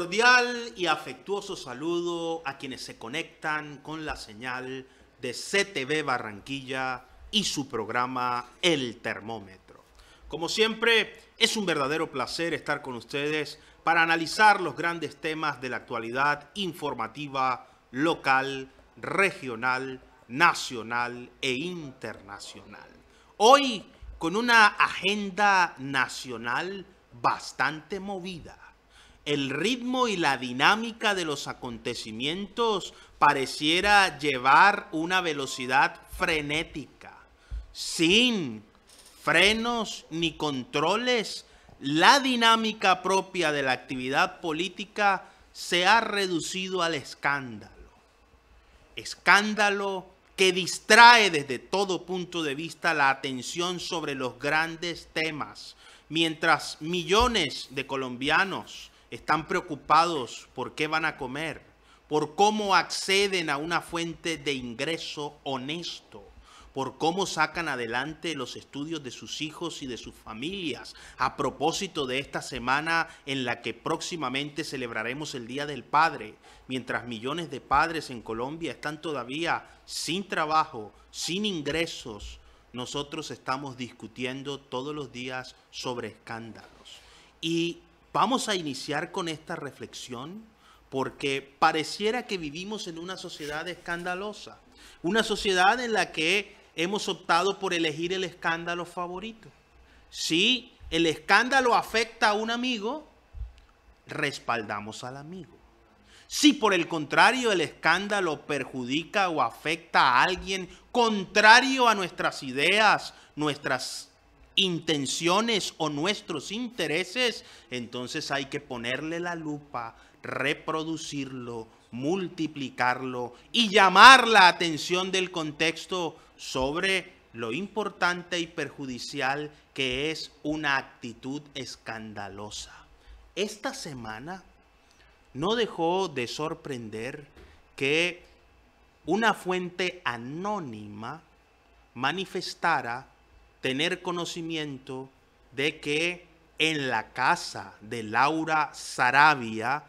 Cordial y afectuoso saludo a quienes se conectan con la señal de CTV Barranquilla y su programa El Termómetro. Como siempre, es un verdadero placer estar con ustedes para analizar los grandes temas de la actualidad informativa local, regional, nacional e internacional. Hoy con una agenda nacional bastante movida el ritmo y la dinámica de los acontecimientos pareciera llevar una velocidad frenética, sin frenos ni controles. La dinámica propia de la actividad política se ha reducido al escándalo. Escándalo que distrae desde todo punto de vista la atención sobre los grandes temas, mientras millones de colombianos están preocupados por qué van a comer, por cómo acceden a una fuente de ingreso honesto, por cómo sacan adelante los estudios de sus hijos y de sus familias. A propósito de esta semana en la que próximamente celebraremos el Día del Padre, mientras millones de padres en Colombia están todavía sin trabajo, sin ingresos, nosotros estamos discutiendo todos los días sobre escándalos. Y Vamos a iniciar con esta reflexión porque pareciera que vivimos en una sociedad escandalosa, una sociedad en la que hemos optado por elegir el escándalo favorito. Si el escándalo afecta a un amigo, respaldamos al amigo. Si por el contrario el escándalo perjudica o afecta a alguien contrario a nuestras ideas, nuestras intenciones o nuestros intereses, entonces hay que ponerle la lupa, reproducirlo, multiplicarlo y llamar la atención del contexto sobre lo importante y perjudicial que es una actitud escandalosa. Esta semana no dejó de sorprender que una fuente anónima manifestara tener conocimiento de que en la casa de Laura Sarabia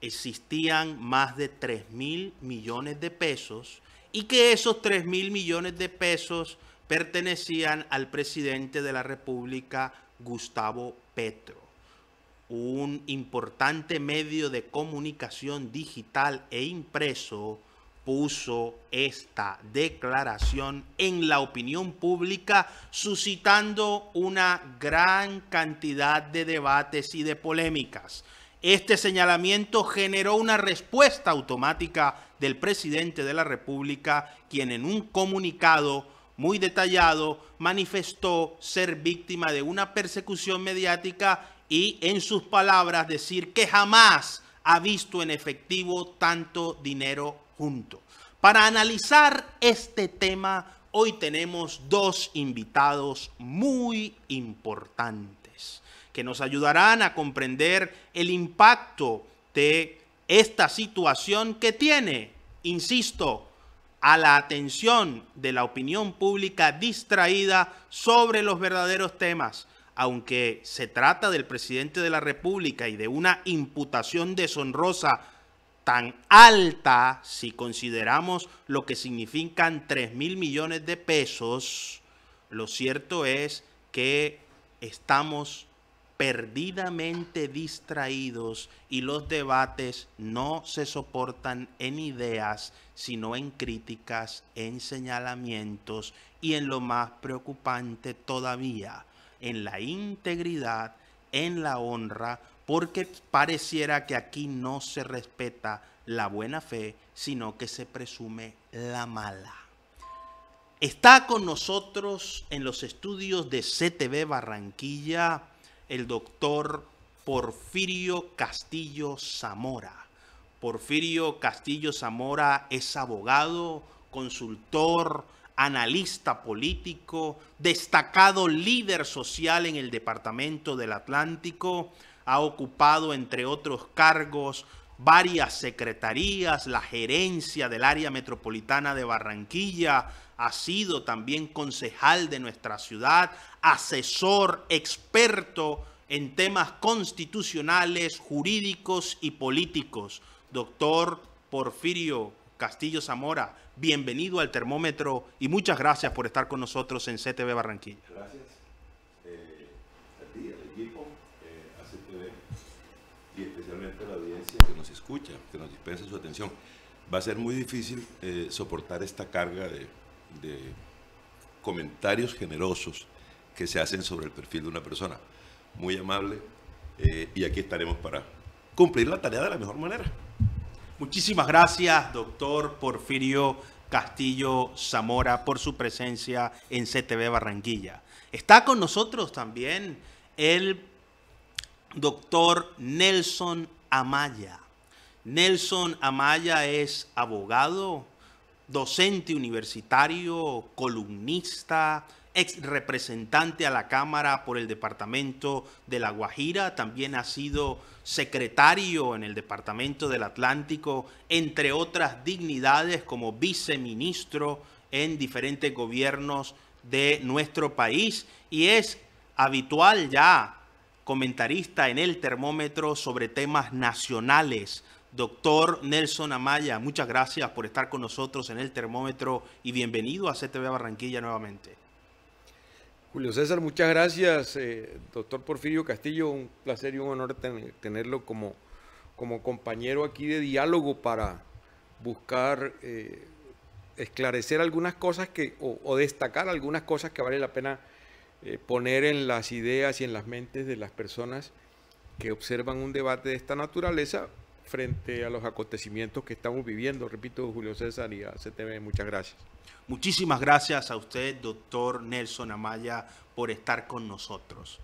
existían más de 3 mil millones de pesos y que esos 3 mil millones de pesos pertenecían al presidente de la República, Gustavo Petro. Un importante medio de comunicación digital e impreso puso esta declaración en la opinión pública, suscitando una gran cantidad de debates y de polémicas. Este señalamiento generó una respuesta automática del presidente de la República, quien en un comunicado muy detallado manifestó ser víctima de una persecución mediática y en sus palabras decir que jamás ha visto en efectivo tanto dinero para analizar este tema, hoy tenemos dos invitados muy importantes que nos ayudarán a comprender el impacto de esta situación que tiene, insisto, a la atención de la opinión pública distraída sobre los verdaderos temas. Aunque se trata del presidente de la República y de una imputación deshonrosa tan alta, si consideramos lo que significan 3 mil millones de pesos, lo cierto es que estamos perdidamente distraídos y los debates no se soportan en ideas, sino en críticas, en señalamientos y en lo más preocupante todavía, en la integridad, en la honra porque pareciera que aquí no se respeta la buena fe, sino que se presume la mala. Está con nosotros en los estudios de CTV Barranquilla el doctor Porfirio Castillo Zamora. Porfirio Castillo Zamora es abogado, consultor, analista político, destacado líder social en el Departamento del Atlántico, ha ocupado, entre otros cargos, varias secretarías, la gerencia del área metropolitana de Barranquilla, ha sido también concejal de nuestra ciudad, asesor, experto en temas constitucionales, jurídicos y políticos. Doctor Porfirio Castillo Zamora, bienvenido al termómetro y muchas gracias por estar con nosotros en CTV Barranquilla. Gracias. que nos escucha, que nos dispense su atención. Va a ser muy difícil eh, soportar esta carga de, comentarios generosos que se hacen sobre el perfil de una persona. Muy amable eh, y aquí estaremos para cumplir la tarea de la mejor manera. Muchísimas gracias, doctor Porfirio Castillo Zamora, por su presencia en CTV Barranquilla. Está con nosotros también el doctor Nelson Amaya. Nelson Amaya es abogado, docente universitario, columnista, ex representante a la Cámara por el Departamento de La Guajira, también ha sido secretario en el Departamento del Atlántico, entre otras dignidades como viceministro en diferentes gobiernos de nuestro país y es habitual ya comentarista en el termómetro sobre temas nacionales. Doctor Nelson Amaya, muchas gracias por estar con nosotros en el termómetro y bienvenido a CTV Barranquilla nuevamente. Julio César, muchas gracias. Eh, doctor Porfirio Castillo, un placer y un honor tenerlo como, como compañero aquí de diálogo para buscar eh, esclarecer algunas cosas que, o, o, destacar algunas cosas que vale la pena eh, poner en las ideas y en las mentes de las personas que observan un debate de esta naturaleza frente a los acontecimientos que estamos viviendo. Repito, Julio César y a CTV, muchas gracias. Muchísimas gracias a usted, doctor Nelson Amaya, por estar con nosotros.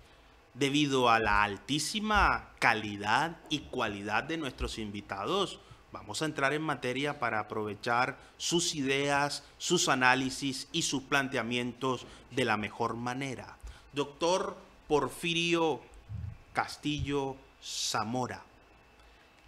Debido a la altísima calidad y cualidad de nuestros invitados, Vamos a entrar en materia para aprovechar sus ideas, sus análisis y sus planteamientos de la mejor manera. Doctor Porfirio Castillo Zamora,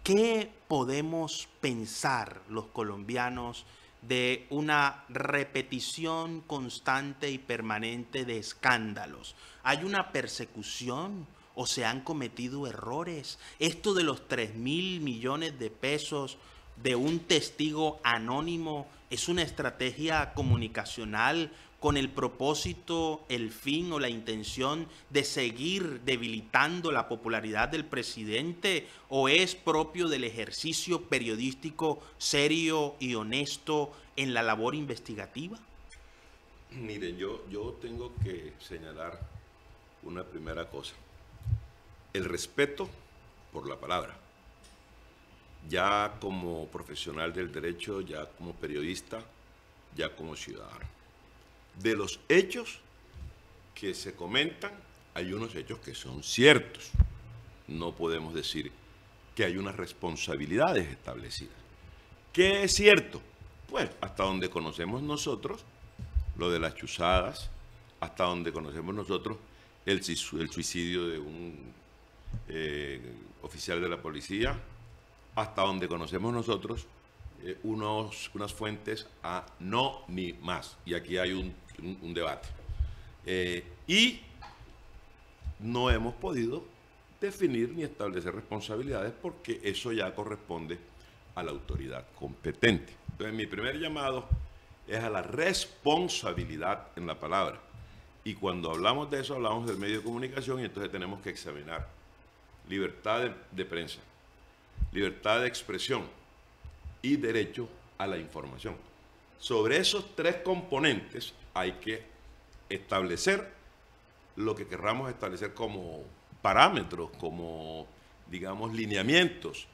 ¿qué podemos pensar los colombianos de una repetición constante y permanente de escándalos? ¿Hay una persecución? o se han cometido errores. Esto de los 3 mil millones de pesos de un testigo anónimo es una estrategia comunicacional con el propósito, el fin o la intención de seguir debilitando la popularidad del presidente o es propio del ejercicio periodístico serio y honesto en la labor investigativa? Miren, yo, yo tengo que señalar una primera cosa el respeto por la palabra. Ya como profesional del derecho, ya como periodista, ya como ciudadano. De los hechos que se comentan, hay unos hechos que son ciertos. No podemos decir que hay unas responsabilidades establecidas. ¿Qué es cierto? Pues hasta donde conocemos nosotros lo de las chuzadas, hasta donde conocemos nosotros el, el suicidio de un eh, oficial de la policía, hasta donde conocemos nosotros, eh, unos, unas fuentes a no ni más. Y aquí hay un, debate. Eh, y no hemos podido definir ni establecer responsabilidades porque eso ya corresponde a la autoridad competente. Entonces mi primer llamado es a la responsabilidad en la palabra. Y cuando hablamos de eso, hablamos del medio de comunicación y entonces tenemos que examinar libertad de, prensa, libertad de expresión y derecho a la información. Sobre esos tres componentes hay que establecer lo que querramos establecer como parámetros, como, digamos, lineamientos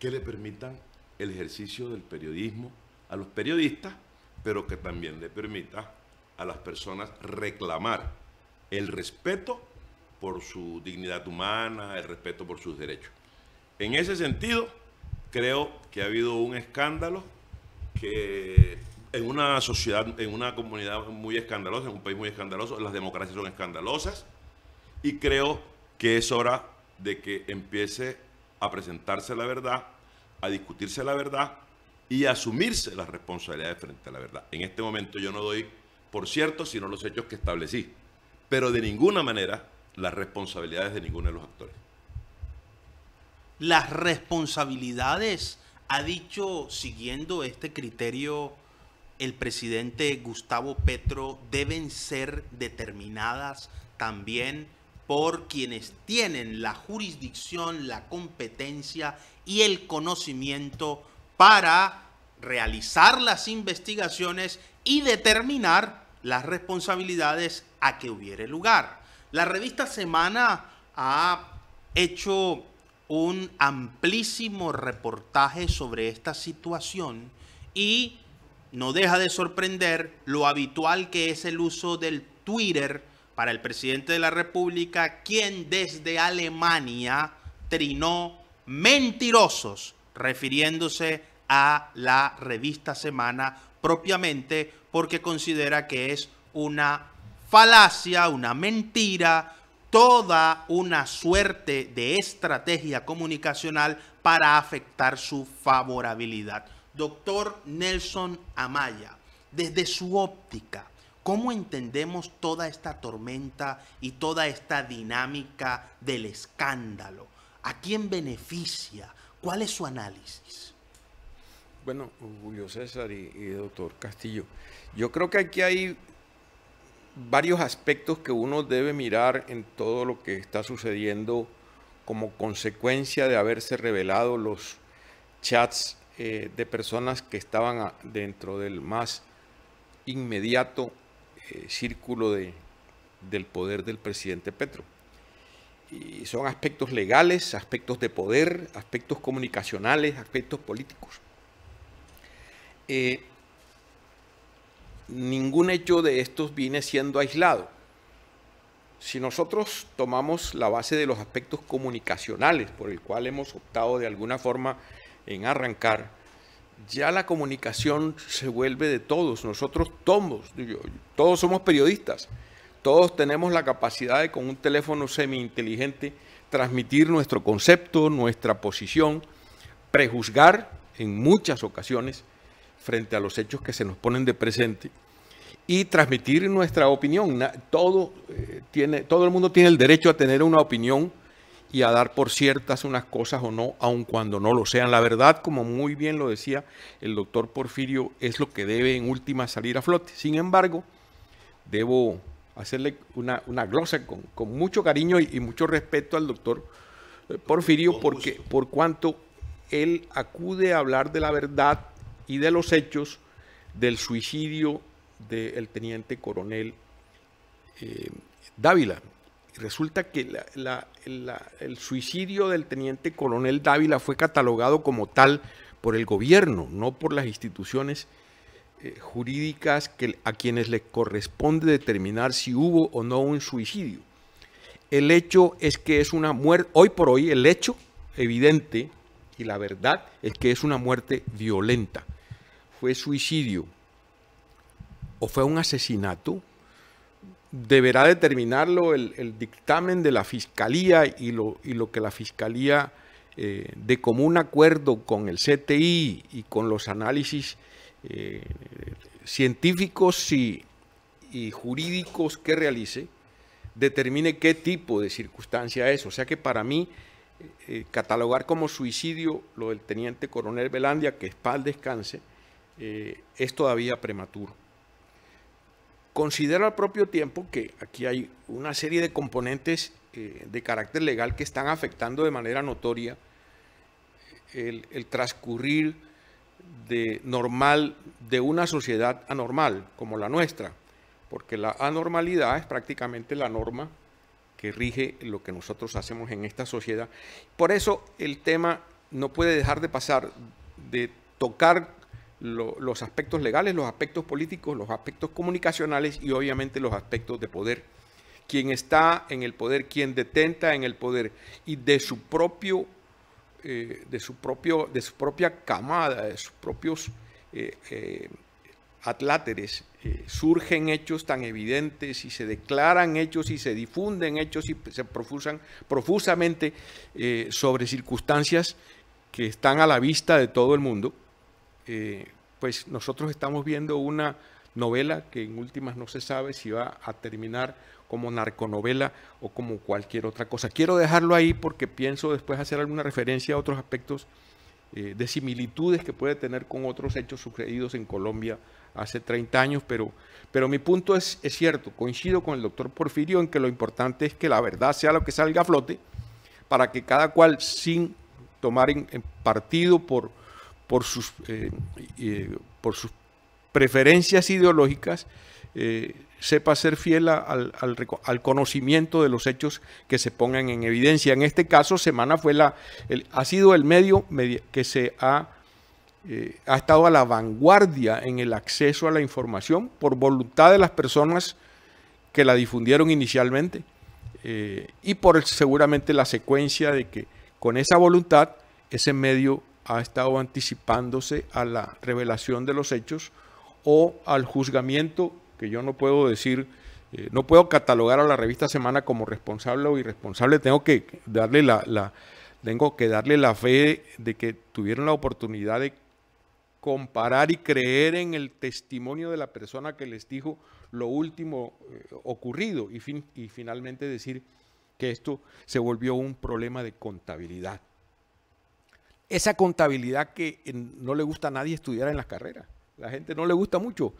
que le permitan el ejercicio del periodismo a los periodistas, pero que también le permita a las personas reclamar el respeto por su dignidad humana, el respeto por sus derechos. En ese sentido, creo que ha habido un escándalo que en una sociedad, en una comunidad muy escandalosa, en un país muy escandaloso, las democracias son escandalosas y creo que es hora de que empiece a presentarse la verdad, a discutirse la verdad y a asumirse las responsabilidades frente a la verdad. En este momento yo no doy por cierto sino los hechos que establecí, pero de ninguna manera las responsabilidades de ninguno de los actores. Las responsabilidades, ha dicho, siguiendo este criterio, el presidente Gustavo Petro, deben ser determinadas también por quienes tienen la jurisdicción, la competencia y el conocimiento para realizar las investigaciones y determinar las responsabilidades a que hubiere lugar. La revista Semana ha hecho un amplísimo reportaje sobre esta situación y no deja de sorprender lo habitual que es el uso del Twitter para el presidente de la República, quien desde Alemania trinó mentirosos refiriéndose a la revista Semana propiamente porque considera que es una falacia, una mentira, toda una suerte de estrategia comunicacional para afectar su favorabilidad. Doctor Nelson Amaya, desde su óptica, ¿cómo entendemos toda esta tormenta y toda esta dinámica del escándalo? ¿A quién beneficia? ¿Cuál es su análisis? Bueno, Julio César y, y doctor Castillo, yo creo que aquí hay varios aspectos que uno debe mirar en todo lo que está sucediendo como consecuencia de haberse revelado los chats eh, de personas que estaban dentro del más inmediato eh, círculo del poder del presidente Petro. Y son aspectos legales, aspectos de poder, aspectos comunicacionales, aspectos políticos. Eh, ningún hecho de estos viene siendo aislado. Si nosotros tomamos la base de los aspectos comunicacionales por el cual hemos optado de alguna forma en arrancar, ya la comunicación se vuelve de todos. Nosotros todos, todos somos periodistas, todos tenemos la capacidad de con un teléfono semi-inteligente transmitir nuestro concepto, nuestra posición, prejuzgar en muchas ocasiones frente a los hechos que se nos ponen de presente y transmitir nuestra opinión. Todo, eh, tiene, todo el mundo tiene el derecho a tener una opinión y a dar por ciertas unas cosas o no, aun cuando no lo sean. La verdad, como muy bien lo decía el doctor Porfirio, es lo que debe en última salir a flote. Sin embargo, debo hacerle una, glosa con, mucho cariño y, y, mucho respeto al doctor eh, Porfirio, porque por cuanto él acude a hablar de la verdad y de los hechos del suicidio del teniente coronel eh, Dávila. Resulta que el suicidio del teniente coronel Dávila fue catalogado como tal por el gobierno, no por las instituciones eh, jurídicas que, a quienes le corresponde determinar si hubo o no un suicidio. El hecho es que es una muerte, hoy por hoy el hecho evidente y la verdad es que es una muerte violenta fue suicidio o fue un asesinato, deberá determinarlo el, dictamen de la Fiscalía y lo, y lo que la Fiscalía, eh, de común acuerdo con el CTI y con los análisis eh, científicos y, jurídicos que realice, determine qué tipo de circunstancia es. O sea que para mí, eh, catalogar como suicidio lo del teniente coronel Belandia, que es paz descanse, eh, es todavía prematuro. Considero al propio tiempo que aquí hay una serie de componentes eh, de carácter legal que están afectando de manera notoria el, el transcurrir de normal de una sociedad anormal como la nuestra, porque la anormalidad es prácticamente la norma que rige lo que nosotros hacemos en esta sociedad. Por eso el tema no puede dejar de pasar, de tocar los aspectos legales, los aspectos políticos, los aspectos comunicacionales y obviamente los aspectos de poder. Quien está en el poder, quien detenta en el poder y de su propio, eh, de su propio, de su propia camada, de sus propios eh, eh, atláteres surgen hechos tan evidentes y se declaran hechos y se difunden hechos y se profusan profusamente sobre circunstancias que están a la vista de todo el mundo eh, pues nosotros estamos viendo una novela que en últimas no se sabe si va a terminar como narconovela o como cualquier otra cosa. Quiero dejarlo ahí porque pienso después hacer alguna referencia a otros aspectos eh, de similitudes que puede tener con otros hechos sucedidos en Colombia hace 30 años, pero, pero mi punto es, es cierto, coincido con el doctor Porfirio en que lo importante es que la verdad sea lo que salga a flote para que cada cual sin tomar partido por por sus, eh, eh, por sus preferencias ideológicas, eh, sepa ser fiel al, conocimiento de los hechos que se pongan en evidencia. En este caso, Semana fue la, ha sido el medio que se ha, ha estado a la vanguardia en el acceso a la información por voluntad de las personas que la difundieron inicialmente y por seguramente la secuencia de que con esa voluntad ese medio ha estado anticipándose a la revelación de los hechos o al juzgamiento, que yo no puedo decir, eh, no puedo catalogar a la revista Semana como responsable o irresponsable, tengo que darle la, tengo que darle la fe de que tuvieron la oportunidad de comparar y creer en el testimonio de la persona que les dijo lo último eh, ocurrido y, y finalmente decir que esto se volvió un problema de contabilidad esa contabilidad que no le gusta a nadie estudiar en las carreras. La gente no le gusta mucho.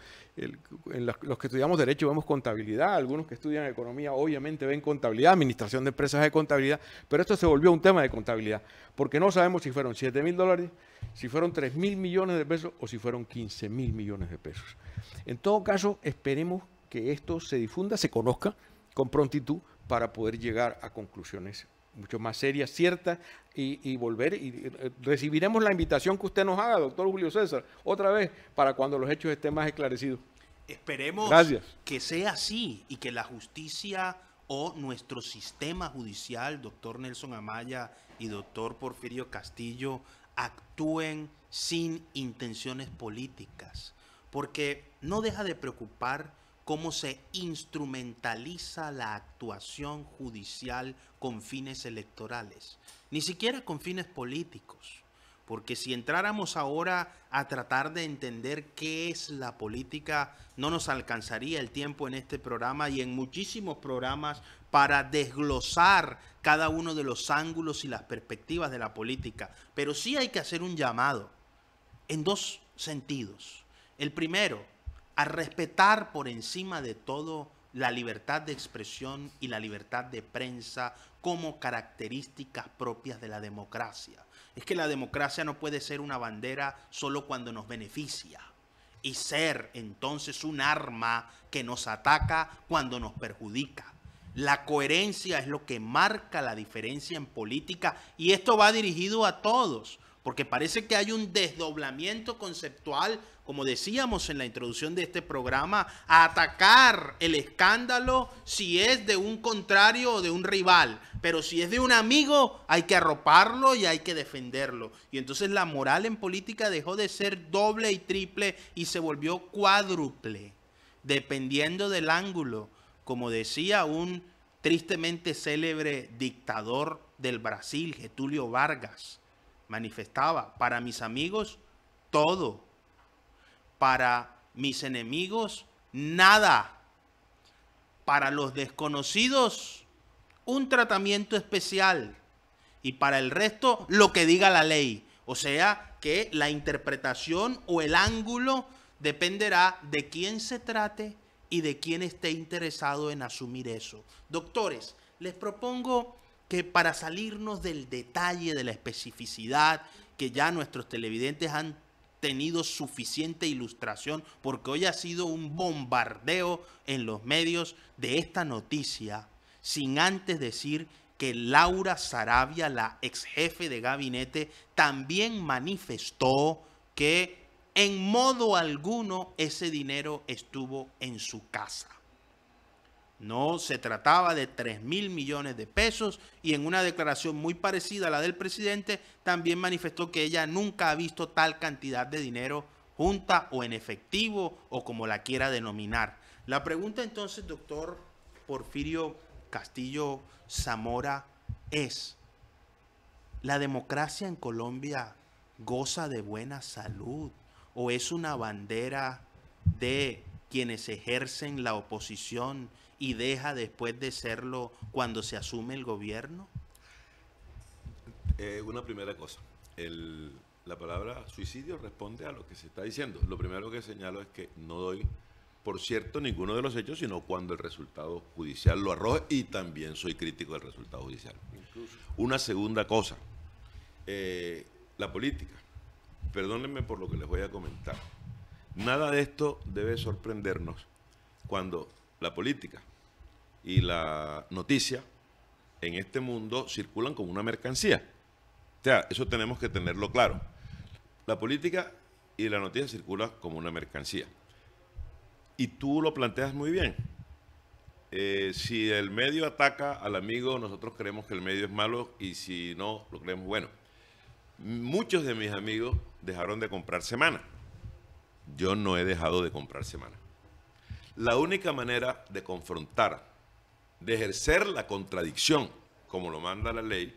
los, que estudiamos derecho vemos contabilidad, algunos que estudian economía obviamente ven contabilidad, administración de empresas de contabilidad, pero esto se volvió un tema de contabilidad, porque no sabemos si fueron 7 mil dólares, si fueron 3 mil millones de pesos o si fueron 15 mil millones de pesos. En todo caso, esperemos que esto se difunda, se conozca con prontitud para poder llegar a conclusiones mucho más seria, cierta, y, volver y eh, recibiremos la invitación que usted nos haga, doctor Julio César, otra vez, para cuando los hechos estén más esclarecidos. Esperemos Gracias. que sea así y que la justicia o nuestro sistema judicial, doctor Nelson Amaya y doctor Porfirio Castillo, actúen sin intenciones políticas, porque no deja de preocupar cómo se instrumentaliza la actuación judicial con fines electorales, ni siquiera con fines políticos. Porque si entráramos ahora a tratar de entender qué es la política, no nos alcanzaría el tiempo en este programa y en muchísimos programas para desglosar cada uno de los ángulos y las perspectivas de la política. Pero sí hay que hacer un llamado en dos sentidos. El primero, a respetar por encima de todo la libertad de expresión y la libertad de prensa como características propias de la democracia. Es que la democracia no puede ser una bandera solo cuando nos beneficia y ser entonces un arma que nos ataca cuando nos perjudica. La coherencia es lo que marca la diferencia en política y esto va dirigido a todos, porque parece que hay un desdoblamiento conceptual como decíamos en la introducción de este programa, a atacar el escándalo si es de un contrario o de un rival. Pero si es de un amigo, hay que arroparlo y hay que defenderlo. Y entonces la moral en política dejó de ser doble y triple y se volvió cuádruple, dependiendo del ángulo. Como decía un tristemente célebre dictador del Brasil, Getulio Vargas, manifestaba, para mis amigos, todo para mis enemigos, nada. Para los desconocidos, un tratamiento especial. Y para el resto, lo que diga la ley. O sea que la interpretación o el ángulo dependerá de quién se trate y de quién esté interesado en asumir eso. Doctores, les propongo que para salirnos del detalle, de la especificidad que ya nuestros televidentes han tenido suficiente ilustración porque hoy ha sido un bombardeo en los medios de esta noticia, sin antes decir que Laura Sarabia, la ex jefe de gabinete, también manifestó que en modo alguno ese dinero estuvo en su casa. No, se trataba de 3 mil millones de pesos y en una declaración muy parecida a la del presidente también manifestó que ella nunca ha visto tal cantidad de dinero junta o en efectivo o como la quiera denominar. La pregunta entonces, doctor Porfirio Castillo Zamora, es, ¿la democracia en Colombia goza de buena salud o es una bandera de quienes ejercen la oposición? y deja después de serlo cuando se asume el gobierno? Eh, una primera cosa. la palabra suicidio responde a lo que se está diciendo. Lo primero que señalo es que no doy por cierto ninguno de los hechos, sino cuando el resultado judicial lo arroje. y también soy crítico del resultado judicial. Una segunda cosa, eh, la política. Perdónenme por lo que les voy a comentar. Nada de esto debe sorprendernos cuando la política y la noticia en este mundo circulan como una mercancía. O sea, eso tenemos que tenerlo claro. La política y la noticia circulan como una mercancía. Y tú lo planteas muy bien. Eh, si el medio ataca al amigo, nosotros creemos que el medio es malo y si no, lo creemos bueno. Muchos de mis amigos dejaron de comprar semana. Yo no he dejado de comprar semana. La única manera de confrontar de ejercer la contradicción, como lo manda la ley,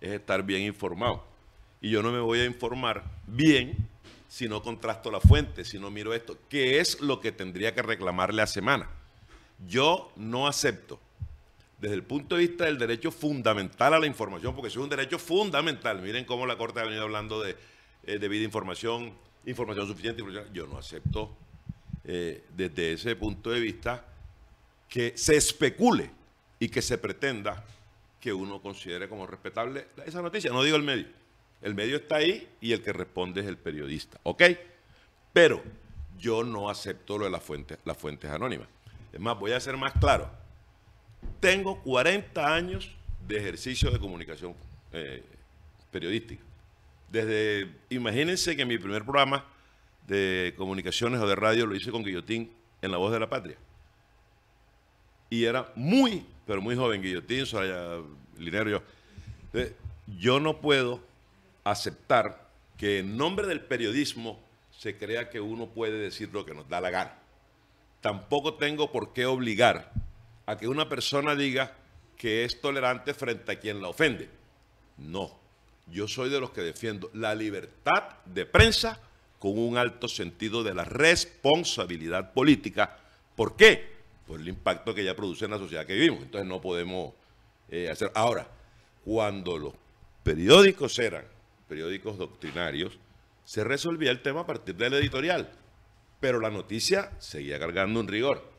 es estar bien informado. Y yo no me voy a informar bien si no contrasto la fuente, si no miro esto, ¿Qué es lo que tendría que reclamarle a Semana. Yo no acepto, desde el punto de vista del derecho fundamental a la información, porque es un derecho fundamental. Miren cómo la Corte ha venido hablando de eh, debida información, información suficiente. Yo no acepto eh, desde ese punto de vista que se especule y que se pretenda que uno considere como respetable esa noticia. No digo el medio. El medio está ahí y el que responde es el periodista. ¿Ok? Pero yo no acepto lo de las fuentes, anónimas. Es más, voy a ser más claro. Tengo 40 años de ejercicio de comunicación eh, periodística. Desde, imagínense que mi primer programa de comunicaciones o de radio lo hice con Guillotín en La Voz de la Patria y era muy, pero muy joven, Guillotín, Soraya Linerio. Yo no puedo aceptar que en nombre del periodismo se crea que uno puede decir lo que nos da la gana. Tampoco tengo por qué obligar a que una persona diga que es tolerante frente a quien la ofende. No, yo soy de los que defiendo la libertad de prensa con un alto sentido de la responsabilidad política. ¿Por qué? por el impacto que ya produce en la sociedad que vivimos. Entonces no podemos eh, hacer... Ahora, cuando los periódicos eran periódicos doctrinarios, se resolvía el tema a partir del editorial, pero la noticia seguía cargando un rigor.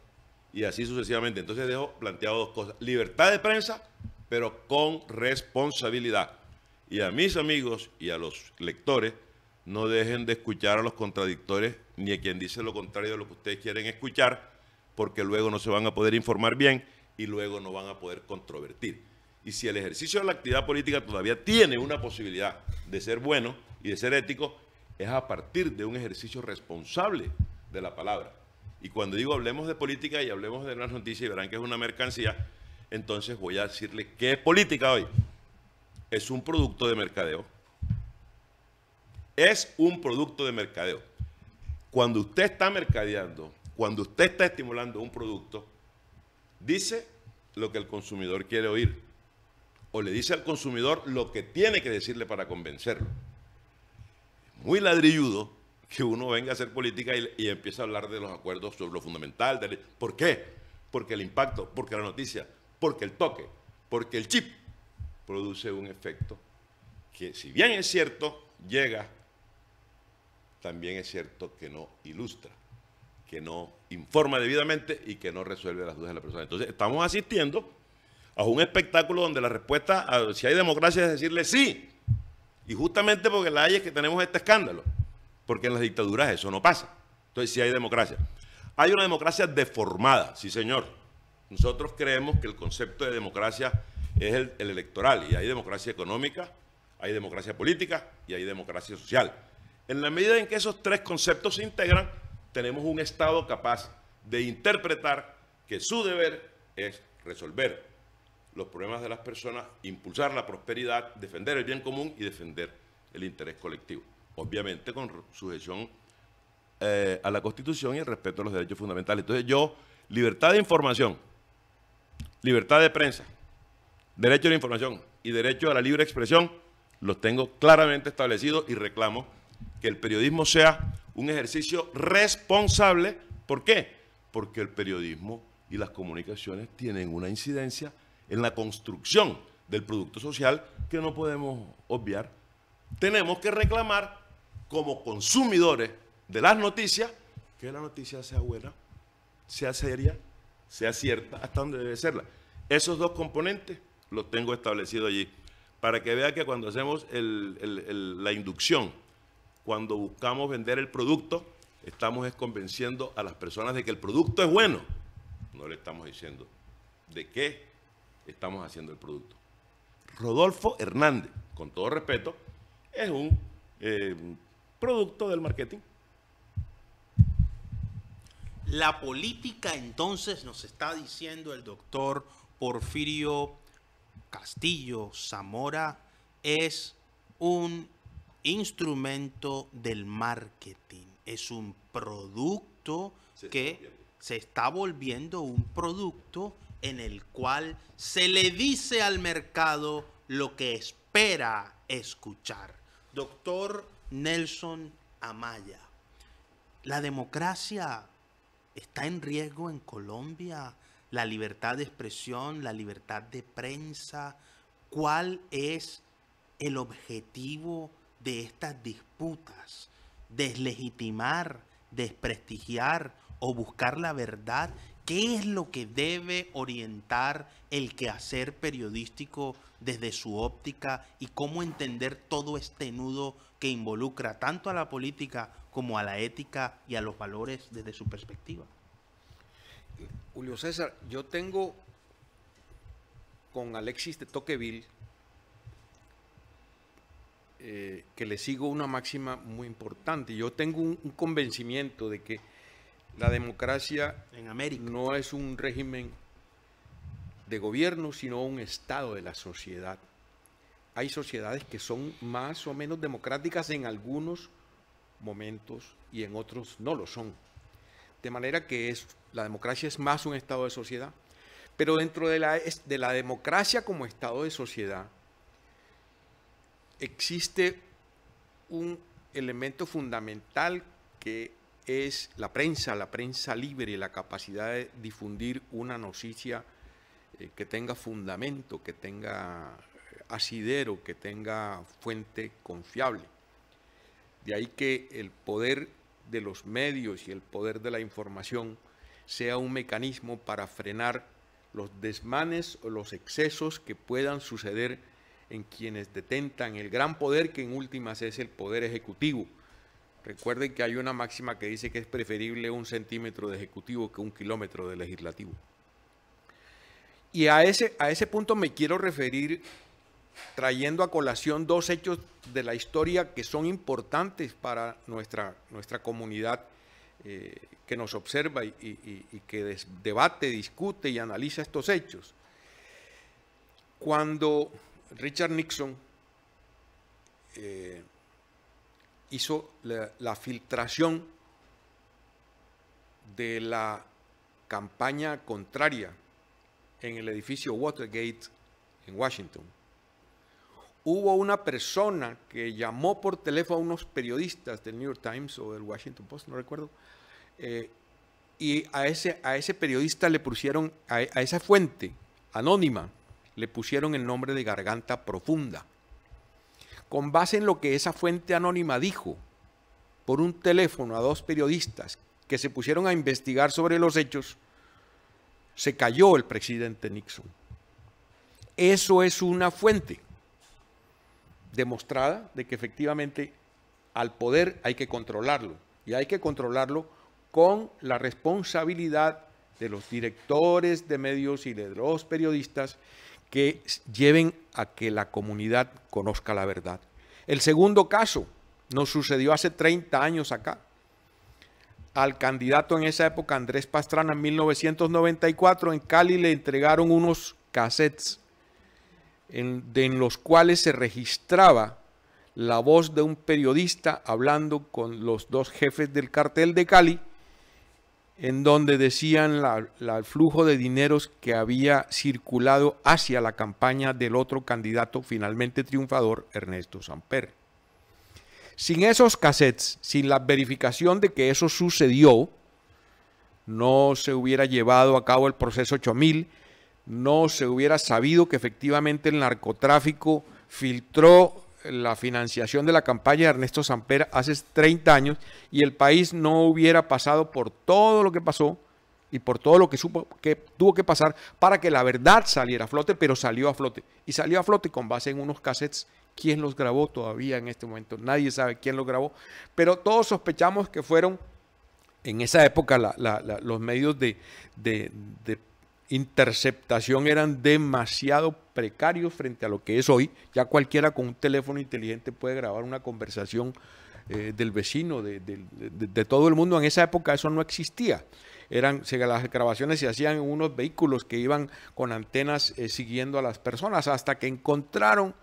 Y así sucesivamente. Entonces dejo planteado dos cosas. Libertad de prensa, pero con responsabilidad. Y a mis amigos y a los lectores, no dejen de escuchar a los contradictores ni a quien dice lo contrario de lo que ustedes quieren escuchar porque luego no se van a poder informar bien y luego no van a poder controvertir. Y si el ejercicio de la actividad política todavía tiene una posibilidad de ser bueno y de ser ético, es a partir de un ejercicio responsable de la palabra. Y cuando digo hablemos de política y hablemos de las noticias y verán que es una mercancía, entonces voy a decirle qué es política hoy. Es un producto de mercadeo. Es un producto de mercadeo. Cuando usted está mercadeando cuando usted está estimulando un producto, dice lo que el consumidor quiere oír o le dice al consumidor lo que tiene que decirle para convencerlo. Muy ladrilludo que uno venga a hacer política y, empiece a hablar de los acuerdos sobre lo fundamental. ¿Por qué? Porque el impacto, porque la noticia, porque el toque, porque el chip produce un efecto que si bien es cierto, llega, también es cierto que no ilustra que no informa debidamente y que no resuelve las dudas de la persona. Entonces, estamos asistiendo a un espectáculo donde la respuesta, a, si hay democracia, es decirle sí. Y justamente porque la hay es que tenemos este escándalo. Porque en las dictaduras eso no pasa. Entonces, si hay democracia. Hay una democracia deformada, sí señor. Nosotros creemos que el concepto de democracia es el electoral. Y hay democracia económica, hay democracia política y hay democracia social. En la medida en que esos tres conceptos se integran, tenemos un Estado capaz de interpretar que su deber es resolver los problemas de las personas, impulsar la prosperidad, defender el bien común y defender el interés colectivo. Obviamente con sujeción eh, a la Constitución y el respeto a los derechos fundamentales. Entonces yo, libertad de información, libertad de prensa, derecho a la información y derecho a la libre expresión, los tengo claramente establecidos y reclamo que el periodismo sea un ejercicio responsable. ¿Por qué? Porque el periodismo y las comunicaciones tienen una incidencia en la construcción del producto social que no podemos obviar. Tenemos que reclamar como consumidores de las noticias que la noticia sea buena, sea seria, sea cierta, hasta donde debe serla. Esos dos componentes los tengo establecidos allí, para que vea que cuando hacemos la inducción cuando buscamos vender el producto, estamos convenciendo a las personas de que el producto es bueno. No le estamos diciendo de qué estamos haciendo el producto. Rodolfo Hernández, con todo respeto, es un eh, producto del marketing. La política entonces nos está diciendo el doctor Porfirio Castillo Zamora es un instrumento del marketing, es un producto que se está volviendo un producto en el cual se le dice al mercado lo que espera escuchar. Doctor Nelson Amaya, la democracia está en riesgo en Colombia, la libertad de expresión, la libertad de prensa, ¿cuál es el objetivo de estas disputas, deslegitimar, desprestigiar o buscar la verdad? ¿Qué es lo que debe orientar el quehacer periodístico desde su óptica y cómo entender todo este nudo que involucra tanto a la política como a la ética y a los valores desde su perspectiva? Julio César, yo tengo con Alexis de Toqueville eh, que le sigo una máxima muy importante. Yo tengo un, convencimiento de que la democracia en América no es un régimen de gobierno, sino un estado de la sociedad. Hay sociedades que son más o menos democráticas en algunos momentos y en otros no lo son. De manera que es, la democracia es más un estado de sociedad. Pero dentro de la, de la democracia como estado de sociedad, existe un elemento fundamental que es la prensa, la prensa libre, y la capacidad de difundir una noticia eh, que tenga fundamento, que tenga eh, asidero, que tenga fuente confiable. De ahí que el poder de los medios y el poder de la información sea un mecanismo para frenar los desmanes o los excesos que puedan suceder en quienes detentan el gran poder que en últimas es el poder ejecutivo. Recuerden que hay una máxima que dice que es preferible un centímetro de ejecutivo que un kilómetro de legislativo. Y a ese, a ese punto me quiero referir trayendo a colación dos hechos de la historia que son importantes para nuestra, nuestra comunidad eh, que nos observa y, que debate, discute y analiza estos hechos. Cuando Richard Nixon eh, hizo la, filtración de la campaña contraria en el edificio Watergate en Washington. Hubo una persona que llamó por teléfono a unos periodistas del New York Times o del Washington Post, no recuerdo, eh, y a ese, a ese periodista le pusieron, a esa fuente anónima, le pusieron el nombre de Garganta Profunda, con base en lo que esa fuente anónima dijo por un teléfono a dos periodistas que se pusieron a investigar sobre los hechos, se cayó el presidente Nixon. Eso es una fuente demostrada de que efectivamente al poder hay que controlarlo y hay que controlarlo con la responsabilidad de los directores de medios y de los periodistas que lleven a que la comunidad conozca la verdad. El segundo caso nos sucedió hace 30 años acá. Al candidato en esa época, Andrés Pastrana, en 1994, en Cali le entregaron unos cassettes en, en los cuales se registraba la voz de un periodista hablando con los dos jefes del cartel de Cali en donde decían el flujo de dineros que había circulado hacia la campaña del otro candidato finalmente triunfador, Ernesto Samper. Sin esos cassettes, sin la verificación de que eso sucedió, no se hubiera llevado a cabo el proceso 8000, no se hubiera sabido que efectivamente el narcotráfico filtró la financiación de la campaña de Ernesto Samper hace 30 años y el país no hubiera pasado por todo lo que pasó y por todo lo que, supo, que tuvo que pasar para que la verdad saliera a flote, pero salió a flote. Y salió a flote con base en unos cassettes. ¿Quién los grabó todavía en este momento? Nadie sabe quién los grabó, pero todos sospechamos que fueron en esa época los medios de, de interceptación eran demasiado precarios frente a lo que es hoy. Ya cualquiera con un teléfono inteligente puede grabar una conversación eh, del vecino, de, todo el mundo. En esa época eso no existía. Eran, las grabaciones se hacían en unos vehículos que iban con antenas eh, siguiendo a las personas hasta que encontraron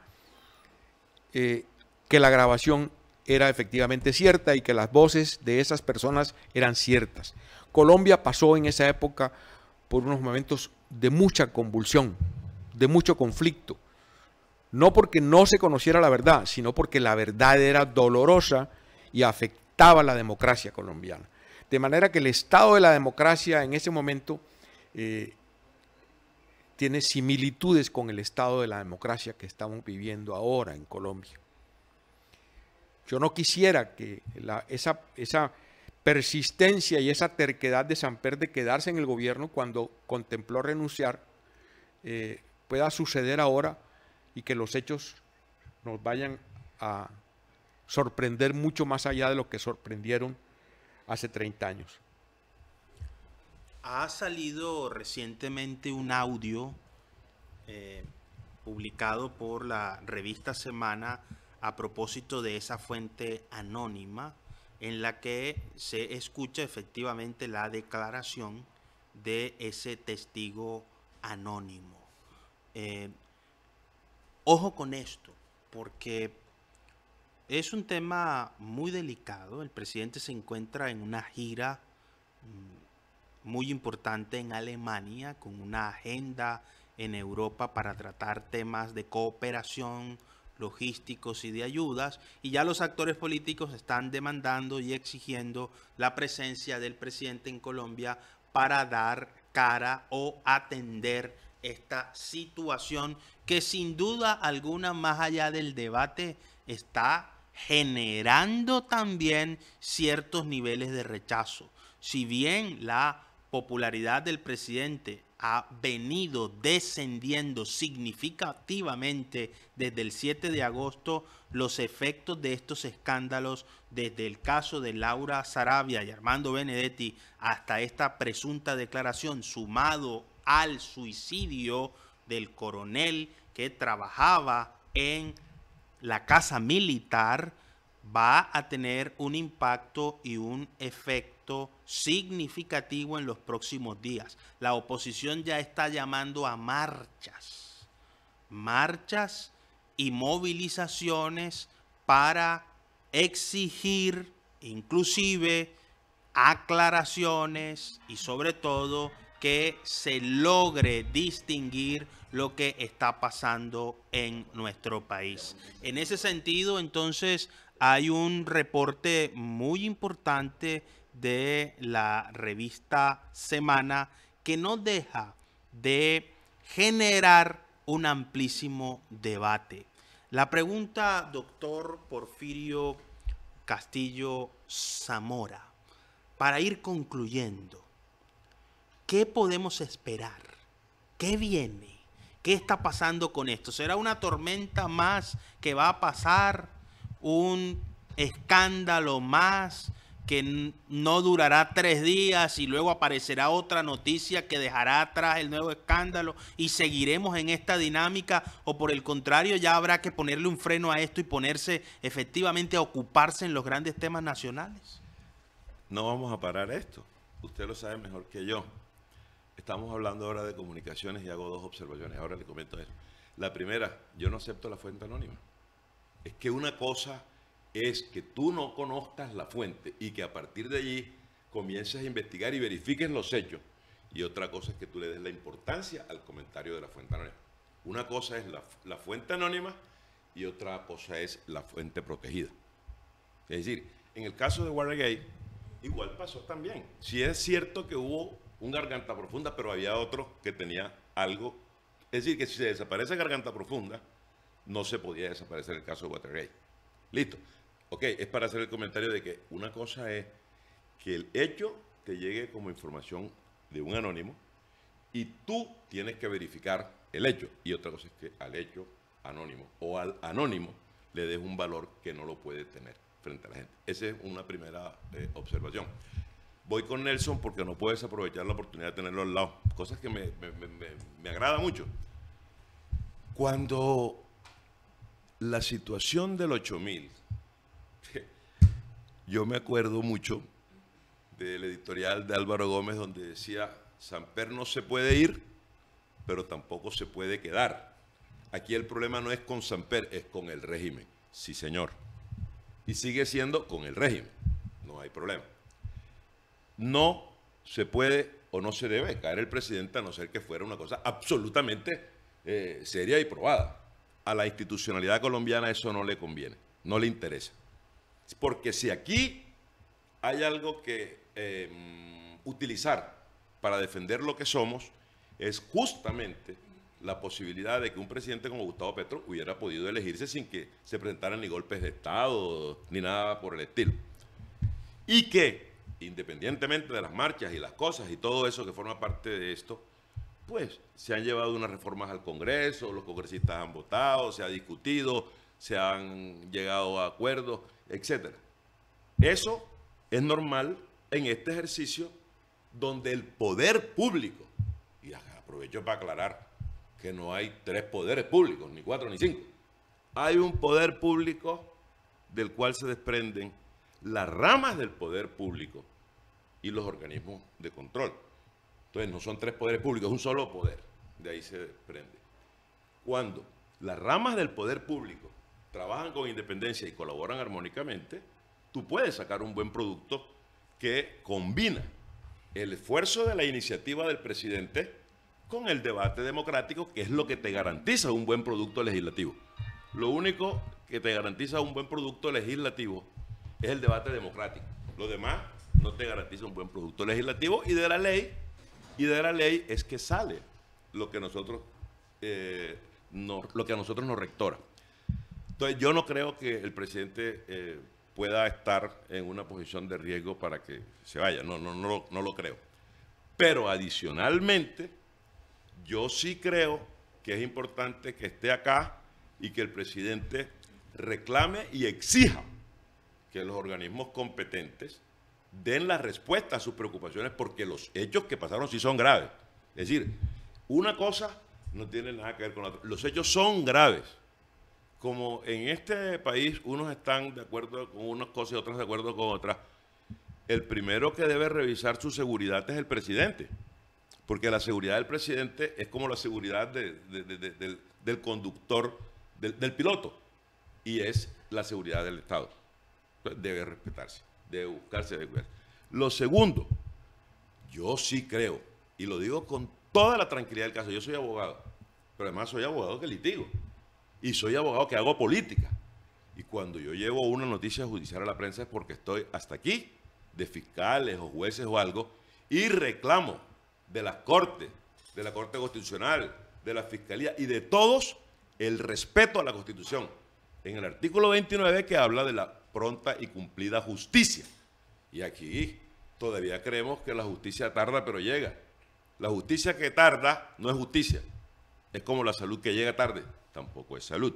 eh, que la grabación era efectivamente cierta y que las voces de esas personas eran ciertas. Colombia pasó en esa época por unos momentos de mucha convulsión, de mucho conflicto. No porque no se conociera la verdad, sino porque la verdad era dolorosa y afectaba la democracia colombiana. De manera que el estado de la democracia en ese momento eh, tiene similitudes con el estado de la democracia que estamos viviendo ahora en Colombia. Yo no quisiera que la, esa, esa, persistencia y esa terquedad de Samper de quedarse en el gobierno cuando contempló renunciar eh, pueda suceder ahora y que los hechos nos vayan a sorprender mucho más allá de lo que sorprendieron hace 30 años. Ha salido recientemente un audio eh, publicado por la revista Semana a propósito de esa fuente anónima en la que se escucha efectivamente la declaración de ese testigo anónimo. Eh, ojo con esto, porque es un tema muy delicado. El presidente se encuentra en una gira mm, muy importante en Alemania, con una agenda en Europa para tratar temas de cooperación, logísticos y de ayudas, y ya los actores políticos están demandando y exigiendo la presencia del presidente en Colombia para dar cara o atender esta situación que sin duda alguna, más allá del debate, está generando también ciertos niveles de rechazo. Si bien la popularidad del presidente ha venido descendiendo significativamente desde el 7 de agosto los efectos de estos escándalos, desde el caso de Laura Sarabia y Armando Benedetti hasta esta presunta declaración, sumado al suicidio del coronel que trabajaba en la casa militar va a tener un impacto y un efecto significativo en los próximos días. La oposición ya está llamando a marchas, marchas y movilizaciones para exigir inclusive aclaraciones y sobre todo que se logre distinguir lo que está pasando en nuestro país. En ese sentido, entonces, hay un reporte muy importante de la revista Semana que no deja de generar un amplísimo debate. La pregunta, doctor Porfirio Castillo Zamora, para ir concluyendo, ¿qué podemos esperar? ¿Qué viene? ¿Qué está pasando con esto? ¿Será una tormenta más que va a pasar? un escándalo más que no durará tres días y luego aparecerá otra noticia que dejará atrás el nuevo escándalo y seguiremos en esta dinámica o por el contrario ya habrá que ponerle un freno a esto y ponerse efectivamente a ocuparse en los grandes temas nacionales. No vamos a parar esto, usted lo sabe mejor que yo. Estamos hablando ahora de comunicaciones y hago dos observaciones, ahora le comento eso. La primera, yo no acepto la fuente anónima es que una cosa es que tú no conozcas la fuente y que a partir de allí comiences a investigar y verifiques los hechos. Y otra cosa es que tú le des la importancia al comentario de la fuente anónima. Una cosa es la, fuente anónima y otra cosa es la fuente protegida. Es decir, en el caso de Watergate, igual pasó también. Si es cierto que hubo un garganta profunda, pero había otro que tenía algo. Es decir, que si se desaparece garganta profunda, no se podía desaparecer el caso de Watergate. Listo. Ok, es para hacer el comentario de que una cosa es que el hecho te llegue como información de un anónimo y tú tienes que verificar el hecho. Y otra cosa es que al hecho anónimo o al anónimo le des un valor que no lo puede tener frente a la gente. Esa es una primera eh, observación. Voy con Nelson porque no puedes aprovechar la oportunidad de tenerlo al lado. Cosas que me, me, me, me agrada mucho. Cuando la situación del 8000. Yo me acuerdo mucho del editorial de Álvaro Gómez donde decía, Samper no se puede ir, pero tampoco se puede quedar. Aquí el problema no es con Samper, es con el régimen. Sí, señor. Y sigue siendo con el régimen. No hay problema. No se puede o no se debe caer el presidente a no ser que fuera una cosa absolutamente eh, seria y probada a la institucionalidad colombiana eso no le conviene, no le interesa. Porque si aquí hay algo que em, utilizar para defender lo que somos, es justamente la posibilidad de que un presidente como Gustavo Petro hubiera podido elegirse sin que se presentaran ni golpes de Estado, ni nada por el estilo. Y que, independientemente de las marchas y las cosas y todo eso que forma parte de esto, pues se han llevado unas reformas al Congreso, los congresistas han votado, se ha discutido, se han llegado a acuerdos, etc. Eso es normal en este ejercicio donde el poder público, y aprovecho para aclarar que no hay tres poderes públicos, ni cuatro ni cinco, hay un poder público del cual se desprenden las ramas del poder público y los organismos de control. Entonces no son tres poderes públicos, es un solo poder. De ahí se prende. Cuando las ramas del poder público trabajan con independencia y colaboran armónicamente, tú puedes sacar un buen producto que combina el esfuerzo de la iniciativa del presidente con el debate democrático, que es lo que te garantiza un buen producto legislativo. Lo único que te garantiza un buen producto legislativo es el debate democrático. Lo demás no te garantiza un buen producto legislativo y de la ley y de la ley es que sale lo que, nosotros, eh, no, lo que a nosotros nos rectora. Entonces yo no creo que el presidente eh, pueda estar en una posición de riesgo para que se vaya. No, no, no, no lo creo. Pero adicionalmente, yo sí creo que es importante que esté acá y que el presidente reclame y exija que los organismos competentes den la respuesta a sus preocupaciones porque los hechos que pasaron sí son graves. Es decir, una cosa no tiene nada que ver con la otra. Los hechos son graves. Como en este país unos están de acuerdo con unas cosas y otros de acuerdo con otras, el primero que debe revisar su seguridad es el presidente. Porque la seguridad del presidente es como la seguridad del, conductor, del, del piloto. Y es la seguridad del Estado. Debe respetarse de buscarse, de Lo segundo, yo sí creo, y lo digo con toda la tranquilidad del caso, yo soy abogado, pero además soy abogado que litigo, y soy abogado que hago política. Y cuando yo llevo una noticia judicial a la prensa es porque estoy hasta aquí, de fiscales o jueces o algo, y reclamo de las cortes, de la Corte Constitucional, de la Fiscalía y de todos el respeto a la Constitución. En el artículo 29 que habla de la pronta y cumplida justicia. Y aquí todavía creemos que la justicia tarda pero llega. La justicia que tarda no es justicia. Es como la salud que llega tarde, tampoco es salud.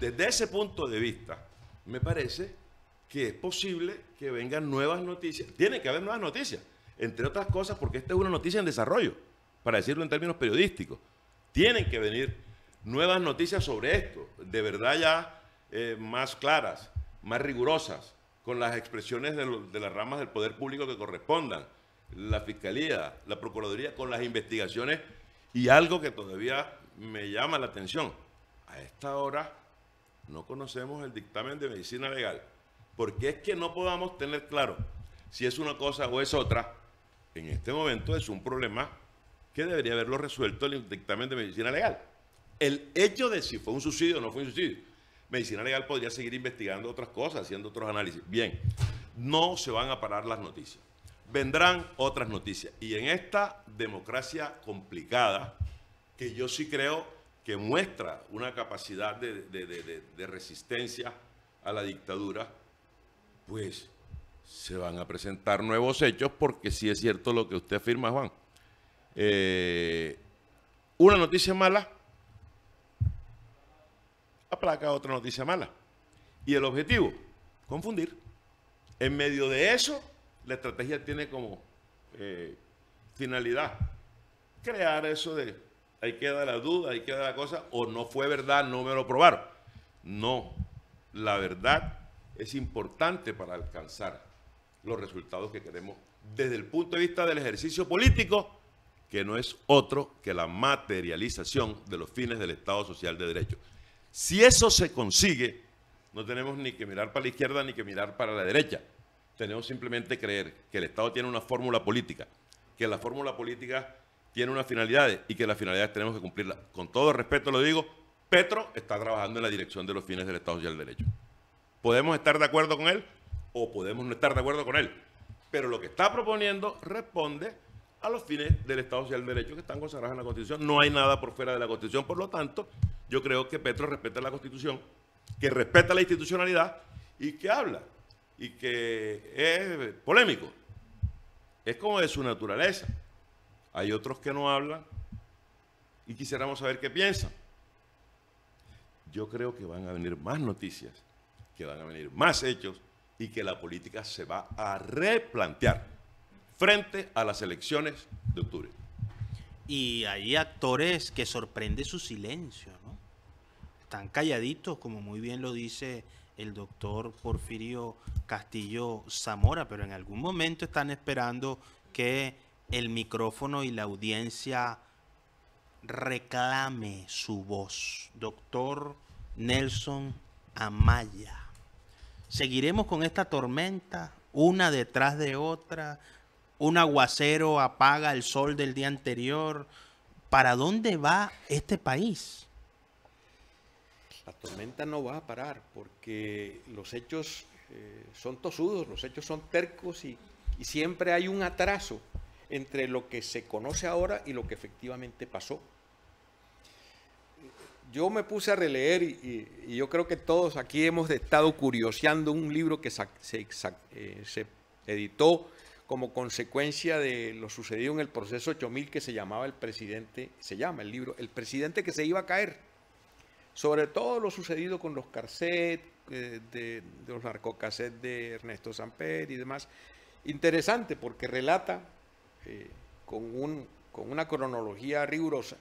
Desde ese punto de vista, me parece que es posible que vengan nuevas noticias. Tiene que haber nuevas noticias, entre otras cosas porque esta es una noticia en desarrollo, para decirlo en términos periodísticos. Tienen que venir nuevas noticias sobre esto, de verdad ya eh, más claras, más rigurosas, con las expresiones de, las ramas del poder público que correspondan, la fiscalía, la procuraduría, con las investigaciones y algo que todavía me llama la atención. A esta hora no conocemos el dictamen de medicina legal, porque es que no podamos tener claro si es una cosa o es otra. En este momento es un problema que debería haberlo resuelto el dictamen de medicina legal. El hecho de si fue un suicidio o no fue un suicidio Medicina Legal podría seguir investigando otras cosas, haciendo otros análisis. Bien, no se van a parar las noticias. Vendrán otras noticias. Y en esta democracia complicada, que yo sí creo que muestra una capacidad de, resistencia a la dictadura, pues se van a presentar nuevos hechos porque sí es cierto lo que usted afirma, Juan. Eh, una noticia mala aplaca otra noticia mala. Y el objetivo, confundir. En medio de eso, la estrategia tiene como eh, finalidad crear eso de ahí queda la duda, ahí queda la cosa, o no fue verdad, no me lo probaron. No, la verdad es importante para alcanzar los resultados que queremos desde el punto de vista del ejercicio político, que no es otro que la materialización de los fines del Estado Social de Derecho. Si eso se consigue, no tenemos ni que mirar para la izquierda ni que mirar para la derecha. Tenemos simplemente creer que el Estado tiene una fórmula política, que la fórmula política tiene unas finalidades y que las finalidades tenemos que cumplirlas. Con todo respeto lo digo, Petro está trabajando en la dirección de los fines del Estado y del Derecho. Podemos estar de acuerdo con él o podemos no estar de acuerdo con él. Pero lo que está proponiendo responde a los fines del Estado Social del Derecho que están consagrados en la Constitución. No hay nada por fuera de la Constitución. Por lo tanto, yo creo que Petro respeta la Constitución, que respeta la institucionalidad y que habla y que es polémico. Es como de su naturaleza. Hay otros que no hablan y quisiéramos saber qué piensan. Yo creo que van a venir más noticias, que van a venir más hechos y que la política se va a replantear frente a las elecciones de octubre. Y hay actores que sorprende su silencio, ¿no? Están calladitos, como muy bien lo dice el doctor Porfirio Castillo Zamora, pero en algún momento están esperando que el micrófono y la audiencia reclame su voz. Doctor Nelson Amaya. Seguiremos con esta tormenta, una detrás de otra, un aguacero apaga el sol del día anterior. ¿Para dónde va este país? La tormenta no va a parar porque los hechos eh, son tosudos, los hechos son tercos y, siempre hay un atraso entre lo que se conoce ahora y lo que efectivamente pasó. Yo me puse a releer y, yo creo que todos aquí hemos estado curioseando un libro que eh, se editó como consecuencia de lo sucedido en el proceso 8000 que se llamaba el presidente, se llama el libro, el presidente que se iba a caer, sobre todo lo sucedido con los carcet, eh, de, los narcocassets de Ernesto Samper y demás. Interesante porque relata eh, con una cronología rigurosa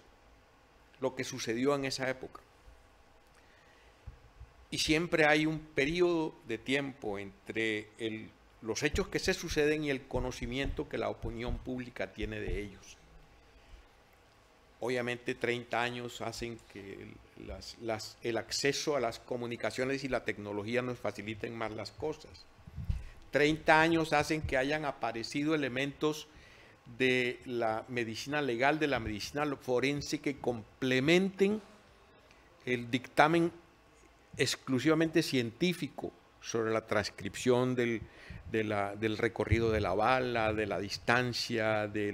lo que sucedió en esa época. Y siempre hay un periodo de tiempo entre el los hechos que se suceden y el conocimiento que la opinión pública tiene de ellos. Obviamente 30 años hacen que el acceso a las comunicaciones y la tecnología nos faciliten más las cosas. 30 años hacen que hayan aparecido elementos de la medicina legal, de la medicina forense que complementen el dictamen exclusivamente científico sobre la transcripción del, del recorrido de la bala, de la distancia, de,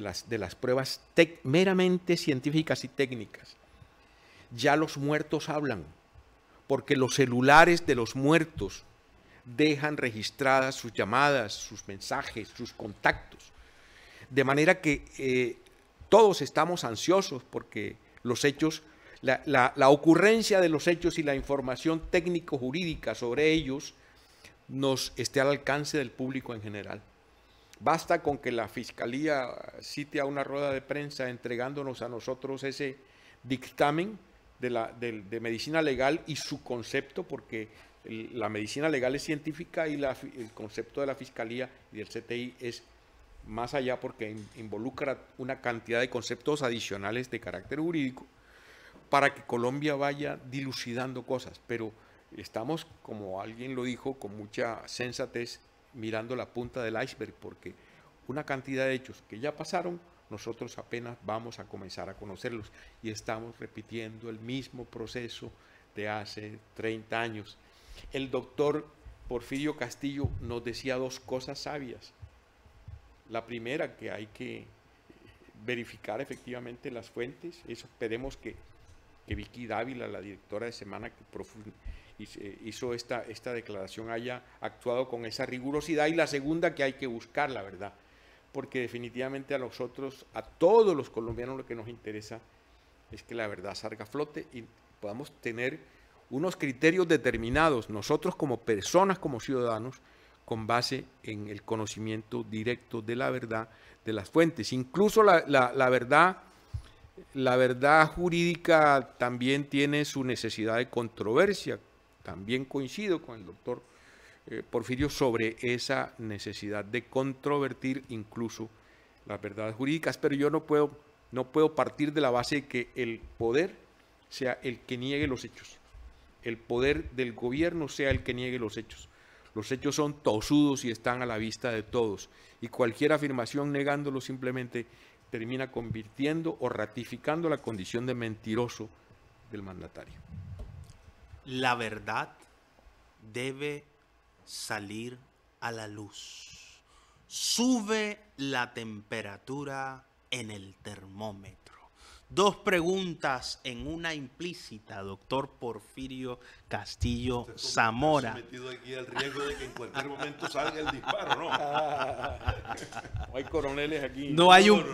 las, pruebas meramente científicas y técnicas. Ya los muertos hablan, porque los celulares de los muertos dejan registradas sus llamadas, sus mensajes, sus contactos. De manera que eh, todos estamos ansiosos porque los hechos, la ocurrencia de los hechos y la información técnico-jurídica sobre ellos, nos esté al alcance del público en general. Basta con que la Fiscalía cite a una rueda de prensa entregándonos a nosotros ese dictamen de, la, medicina legal y su concepto, porque la medicina legal es científica y el concepto de la Fiscalía y del CTI es más allá porque involucra una cantidad de conceptos adicionales de carácter jurídico para que Colombia vaya dilucidando cosas. Pero Estamos, como alguien lo dijo, con mucha sensatez mirando la punta del iceberg, porque una cantidad de hechos que ya pasaron, nosotros apenas vamos a comenzar a conocerlos y estamos repitiendo el mismo proceso de hace 30 años. El doctor Porfirio Castillo nos decía dos cosas sabias. La primera, que hay que verificar efectivamente las fuentes. Eso esperemos que, Vicky Dávila, la directora de Semana, que hizo esta, esta declaración haya actuado con esa rigurosidad y la segunda que hay que buscar la verdad, porque definitivamente a nosotros, a todos los colombianos lo que nos interesa es que la verdad salga a flote y podamos tener unos criterios determinados nosotros como personas, como ciudadanos, con base en el conocimiento directo de la verdad de las fuentes. Incluso verdad la verdad jurídica también tiene su necesidad de controversia, también coincido con el doctor eh, Porfirio sobre esa necesidad de controvertir incluso las verdades jurídicas, pero yo no puedo, no puedo partir de la base de que el poder sea el que niegue los hechos, el poder del gobierno sea el que niegue los hechos. Los hechos son tosudos y están a la vista de todos, y cualquier afirmación negándolo simplemente termina convirtiendo o ratificando la condición de mentiroso del mandatario la verdad debe salir a la luz. Sube la temperatura en el termómetro. Dos preguntas en una implícita, doctor Porfirio Castillo Zamora. metido aquí riesgo de que en cualquier momento salga el disparo, ¿no? hay coroneles un,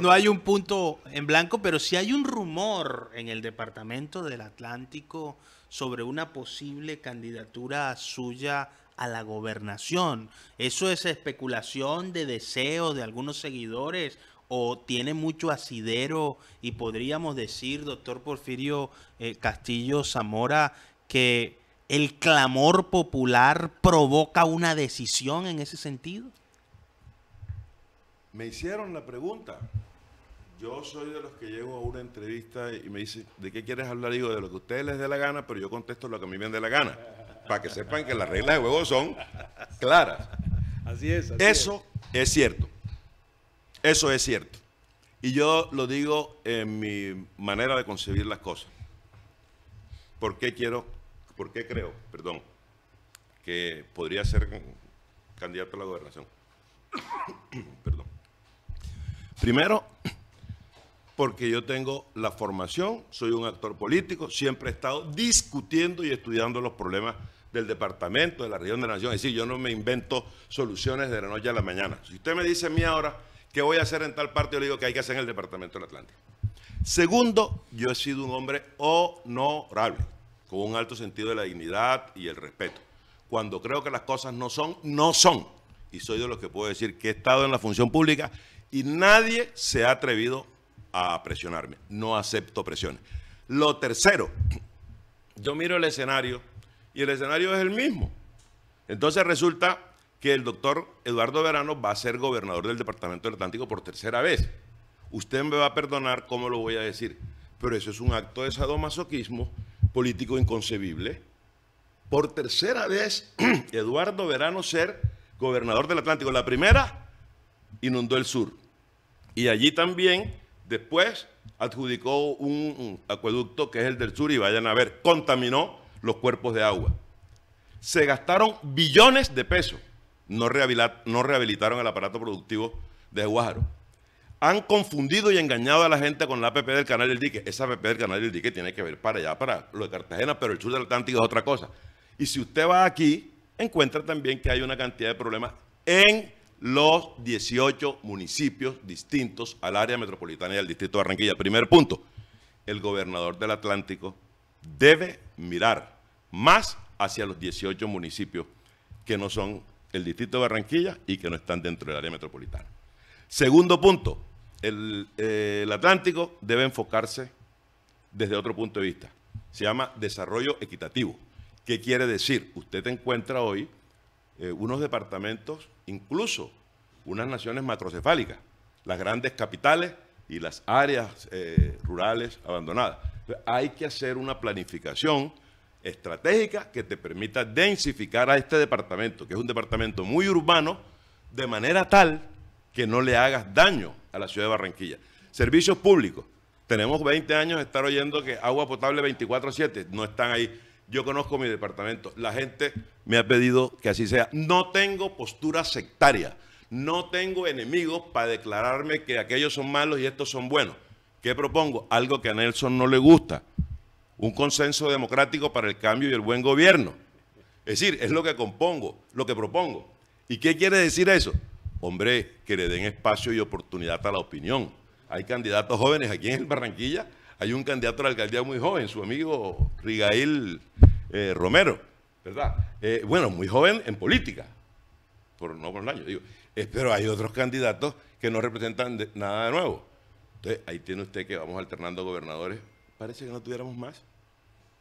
no hay un punto en blanco, pero sí hay un rumor en el Departamento del Atlántico sobre una posible candidatura suya a la gobernación. ¿Eso es especulación de deseo de algunos seguidores o tiene mucho asidero y podríamos decir, doctor Porfirio eh, Castillo Zamora, que el clamor popular provoca una decisión en ese sentido? Me hicieron la pregunta. Yo soy de los que llego a una entrevista y me dicen, ¿de qué quieres hablar? Digo, de lo que a ustedes les dé la gana, pero yo contesto lo que a mí me dé la gana. Para que sepan que las reglas de juego son claras. Así es. Eso es cierto. Eso es cierto. Y yo lo digo en mi manera de concebir las cosas. ¿Por qué quiero, por qué creo, perdón, que podría ser candidato a la gobernación? perdón. Primero, porque yo tengo la formación, soy un actor político, siempre he estado discutiendo y estudiando los problemas del departamento, de la región de la nación. Es decir, yo no me invento soluciones de la noche a la mañana. Si usted me dice a mí ahora, ¿Qué voy a hacer en tal parte? Yo le digo que hay que hacer en el Departamento del Atlántico. Segundo, yo he sido un hombre honorable, con un alto sentido de la dignidad y el respeto. Cuando creo que las cosas no son, no son. Y soy de los que puedo decir que he estado en la función pública y nadie se ha atrevido a presionarme. No acepto presiones. Lo tercero, yo miro el escenario y el escenario es el mismo. Entonces resulta que el doctor Eduardo Verano va a ser gobernador del Departamento del Atlántico por tercera vez. Usted me va a perdonar cómo lo voy a decir, pero eso es un acto de sadomasoquismo político inconcebible. Por tercera vez, Eduardo Verano ser gobernador del Atlántico. La primera inundó el sur. Y allí también, después, adjudicó un acueducto que es el del sur y vayan a ver, contaminó los cuerpos de agua. Se gastaron billones de pesos no, rehabilitaron el aparato productivo de Guájaro. Han confundido y engañado a la gente con la APP del Canal del Dique. Esa PP del Canal del Dique tiene que ver para allá, para lo de Cartagena, pero el sur del Atlántico es otra cosa. Y si usted va aquí, encuentra también que hay una cantidad de problemas en los 18 municipios distintos al área metropolitana y al distrito de Barranquilla. Primer punto, el gobernador del Atlántico debe mirar más hacia los 18 municipios que no son el distrito de Barranquilla y que no están dentro del área metropolitana. Segundo punto, eh, el, Atlántico debe enfocarse desde otro punto de vista. Se llama desarrollo equitativo. ¿Qué quiere decir? Usted encuentra hoy eh, unos departamentos, incluso unas naciones matrocefálicas, las grandes capitales y las áreas eh, rurales abandonadas. Hay que hacer una planificación estratégica que te permita densificar a este departamento, que es un departamento muy urbano, de manera tal que no le hagas daño a la ciudad de Barranquilla. Servicios públicos. Tenemos 20 años de estar oyendo que agua potable 24-7 no están ahí. Yo conozco mi departamento. La gente me ha pedido que así sea. No tengo postura sectaria. No tengo enemigos para declararme que aquellos son malos y estos son buenos. ¿Qué propongo? Algo que a Nelson no le gusta un consenso democrático para el cambio y el buen gobierno. Es decir, es lo que compongo, lo que propongo. ¿Y qué quiere decir eso? Hombre, que le den espacio y oportunidad a la opinión. Hay candidatos jóvenes aquí en Barranquilla, hay un candidato a la alcaldía muy joven, su amigo Rigail eh, Romero, ¿verdad? Eh, bueno, muy joven en política, por, no por un año, digo. Eh, pero hay otros candidatos que no representan nada de nuevo. Entonces, ahí tiene usted que vamos alternando gobernadores Parece que no tuviéramos más.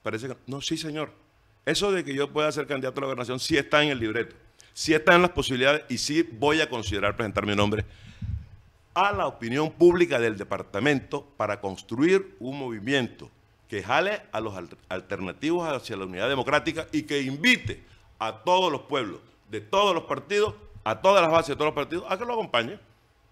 Parece que no. sí, señor. Eso de que yo pueda ser candidato a la gobernación sí está en el libreto. Sí en las posibilidades y sí voy a considerar presentar mi nombre a la opinión pública del departamento para construir un movimiento que jale a los alternativos hacia la unidad democrática y que invite a todos los pueblos, de todos los partidos, a todas las bases de todos los partidos, a que lo acompañen.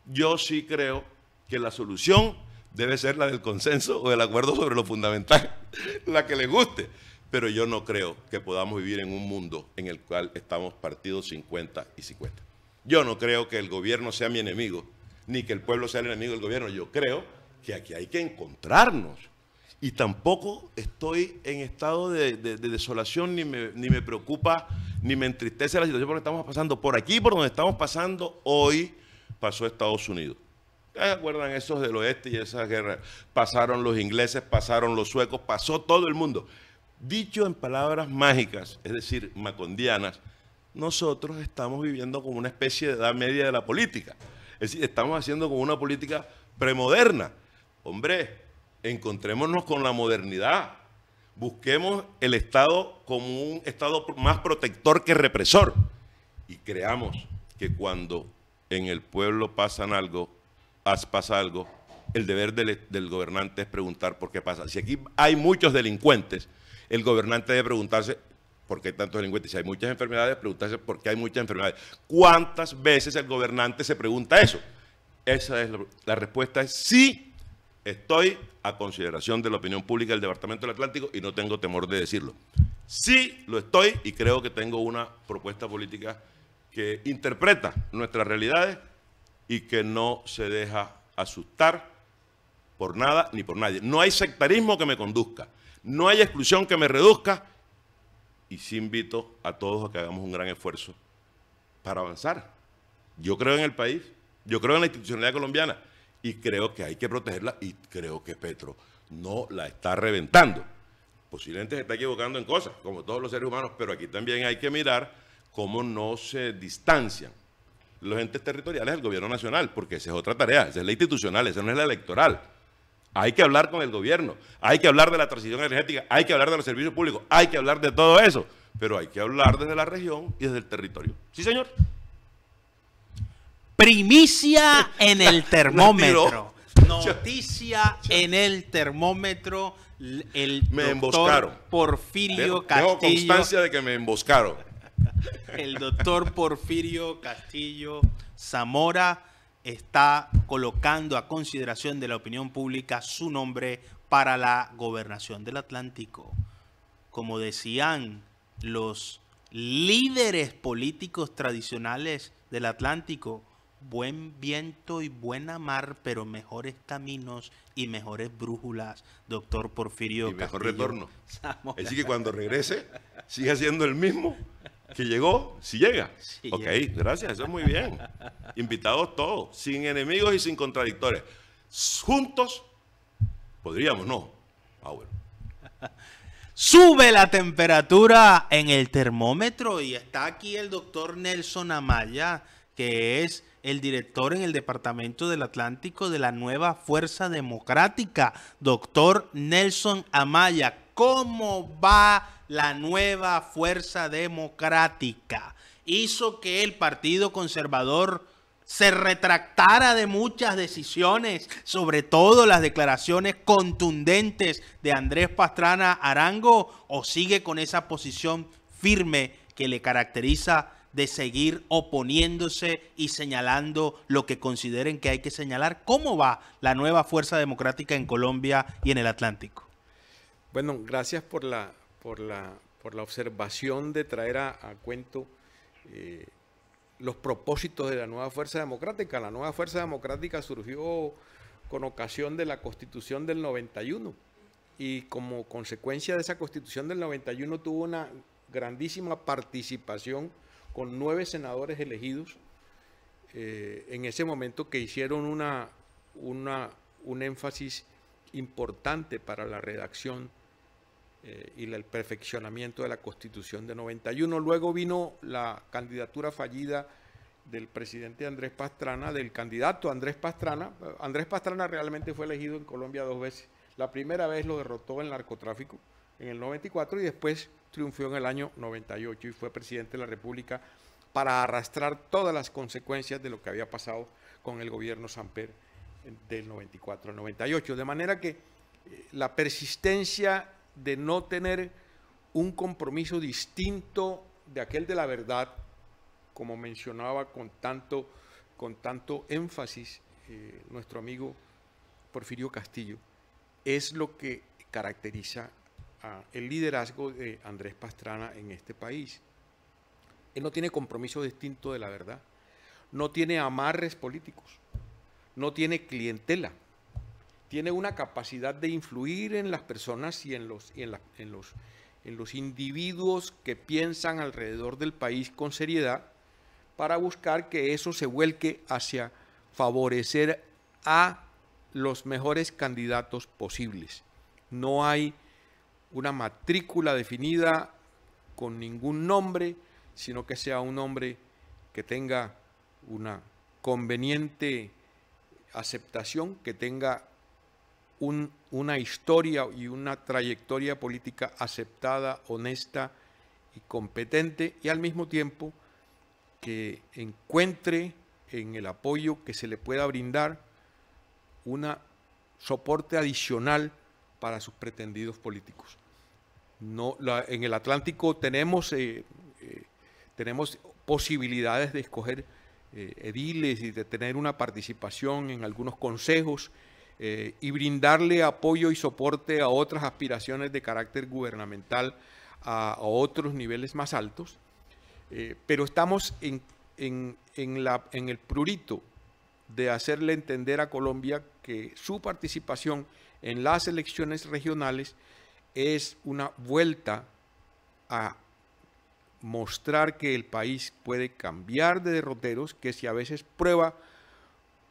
Yo sí creo que la solución debe ser la del consenso o del acuerdo sobre lo fundamental, la que le guste. Pero yo no creo que podamos vivir en un mundo en el cual estamos partidos 50 y 50. Yo no creo que el gobierno sea mi enemigo, ni que el pueblo sea el enemigo del gobierno. Yo creo que aquí hay que encontrarnos. Y tampoco estoy en estado de, desolación, ni me, ni me preocupa, ni me entristece la situación por la que estamos pasando. Por aquí, por donde estamos pasando, hoy pasó Estados Unidos. ¿Ustedes acuerdan esos del oeste y esas guerras? Pasaron los ingleses, pasaron los suecos, pasó todo el mundo. Dicho en palabras mágicas, es decir, macondianas, nosotros estamos viviendo como una especie de edad media de la política. Es decir, estamos haciendo como una política premoderna. Hombre, encontrémonos con la modernidad. Busquemos el Estado como un Estado más protector que represor. Y creamos que cuando en el pueblo pasan algo, pasa algo, el deber del, gobernante es preguntar por qué pasa. Si aquí hay muchos delincuentes, el gobernante debe preguntarse por qué hay tantos delincuentes. Si hay muchas enfermedades, preguntarse por qué hay muchas enfermedades. ¿Cuántas veces el gobernante se pregunta eso? Esa es la, respuesta es sí, estoy a consideración de la opinión pública del Departamento del Atlántico y no tengo temor de decirlo. Sí, lo estoy y creo que tengo una propuesta política que interpreta nuestras realidades y que no se deja asustar por nada ni por nadie. No hay sectarismo que me conduzca, no hay exclusión que me reduzca y sí invito a todos a que hagamos un gran esfuerzo para avanzar. Yo creo en el país, yo creo en la institucionalidad colombiana y creo que hay que protegerla y creo que Petro no la está reventando. Posiblemente se está equivocando en cosas, como todos los seres humanos, pero aquí también hay que mirar cómo no se distancian los entes territoriales el gobierno nacional, porque esa es otra tarea, esa es la institucional, esa no es la electoral. Hay que hablar con el gobierno, hay que hablar de la transición energética, hay que hablar de los servicios públicos, hay que hablar de todo eso, pero hay que hablar desde la región y desde el territorio. ¿Sí, señor? Primicia en el termómetro. Noticia en el termómetro. El me emboscaron. Porfirio Castillo. Tengo constancia de que me emboscaron. El doctor Porfirio Castillo Zamora está colocando a consideración de la opinión pública su nombre para la gobernación del Atlántico. Como decían los líderes políticos tradicionales del Atlántico, buen viento y buena mar, pero mejores caminos y mejores brújulas, doctor Porfirio. mejor retorno. Así que cuando regrese, sigue siendo el mismo que llegó, si llega. ok, gracias, eso es muy bien. Invitados todos, sin enemigos y sin contradictores. Juntos podríamos, no. Ah, Sube la temperatura en el termómetro y está aquí el doctor Nelson Amaya, que es el director en el Departamento del Atlántico de la nueva Fuerza Democrática, doctor Nelson Amaya. ¿Cómo va la nueva fuerza democrática. Hizo que el Partido Conservador se retractara de muchas decisiones, sobre todo las declaraciones contundentes de Andrés Pastrana Arango, o sigue con esa posición firme que le caracteriza de seguir oponiéndose y señalando lo que consideren que hay que señalar. ¿Cómo va la nueva fuerza democrática en Colombia y en el Atlántico? Bueno, gracias por la, por la, por la observación de traer a, cuento eh, los propósitos de la nueva fuerza democrática. La nueva fuerza democrática surgió con ocasión de la constitución del 91 y como consecuencia de esa constitución del 91 tuvo una grandísima participación con nueve senadores elegidos eh, en ese momento que hicieron una, una, un énfasis importante para la redacción eh, y el perfeccionamiento de la Constitución de 91. Luego vino la candidatura fallida del presidente Andrés Pastrana, del candidato Andrés Pastrana. Andrés Pastrana realmente fue elegido en Colombia dos veces. La primera vez lo derrotó el narcotráfico en el 94 y después triunfó en el año 98 y fue presidente de la República para arrastrar todas las consecuencias de lo que había pasado con el gobierno Samper del 94 al 98. De manera que eh, la persistencia de no tener un compromiso distinto de aquel de la verdad, como mencionaba con tanto, con tanto énfasis eh, nuestro amigo Porfirio Castillo, es lo que caracteriza el liderazgo de Andrés Pastrana en este país. Él no tiene compromiso distinto de la verdad, no tiene amarres políticos, no tiene clientela tiene una capacidad de influir en las personas y en los, en, los, en los individuos que piensan alrededor del país con seriedad para buscar que eso se vuelque hacia favorecer a los mejores candidatos posibles. No hay una matrícula definida con ningún nombre, sino que sea un nombre que tenga una conveniente aceptación, que tenga una historia y una trayectoria política aceptada, honesta y competente y al mismo tiempo que encuentre en el apoyo que se le pueda brindar un soporte adicional para sus pretendidos políticos. en el Atlántico tenemos, eh, eh, tenemos posibilidades de escoger eh, ediles y de tener una participación en algunos consejos eh, y brindarle apoyo y soporte a otras aspiraciones de carácter gubernamental a, otros niveles más altos. Eh, pero estamos en, en el prurito de hacerle entender a Colombia que su participación en las elecciones regionales es una vuelta a mostrar que el país puede cambiar de derroteros, que si a veces prueba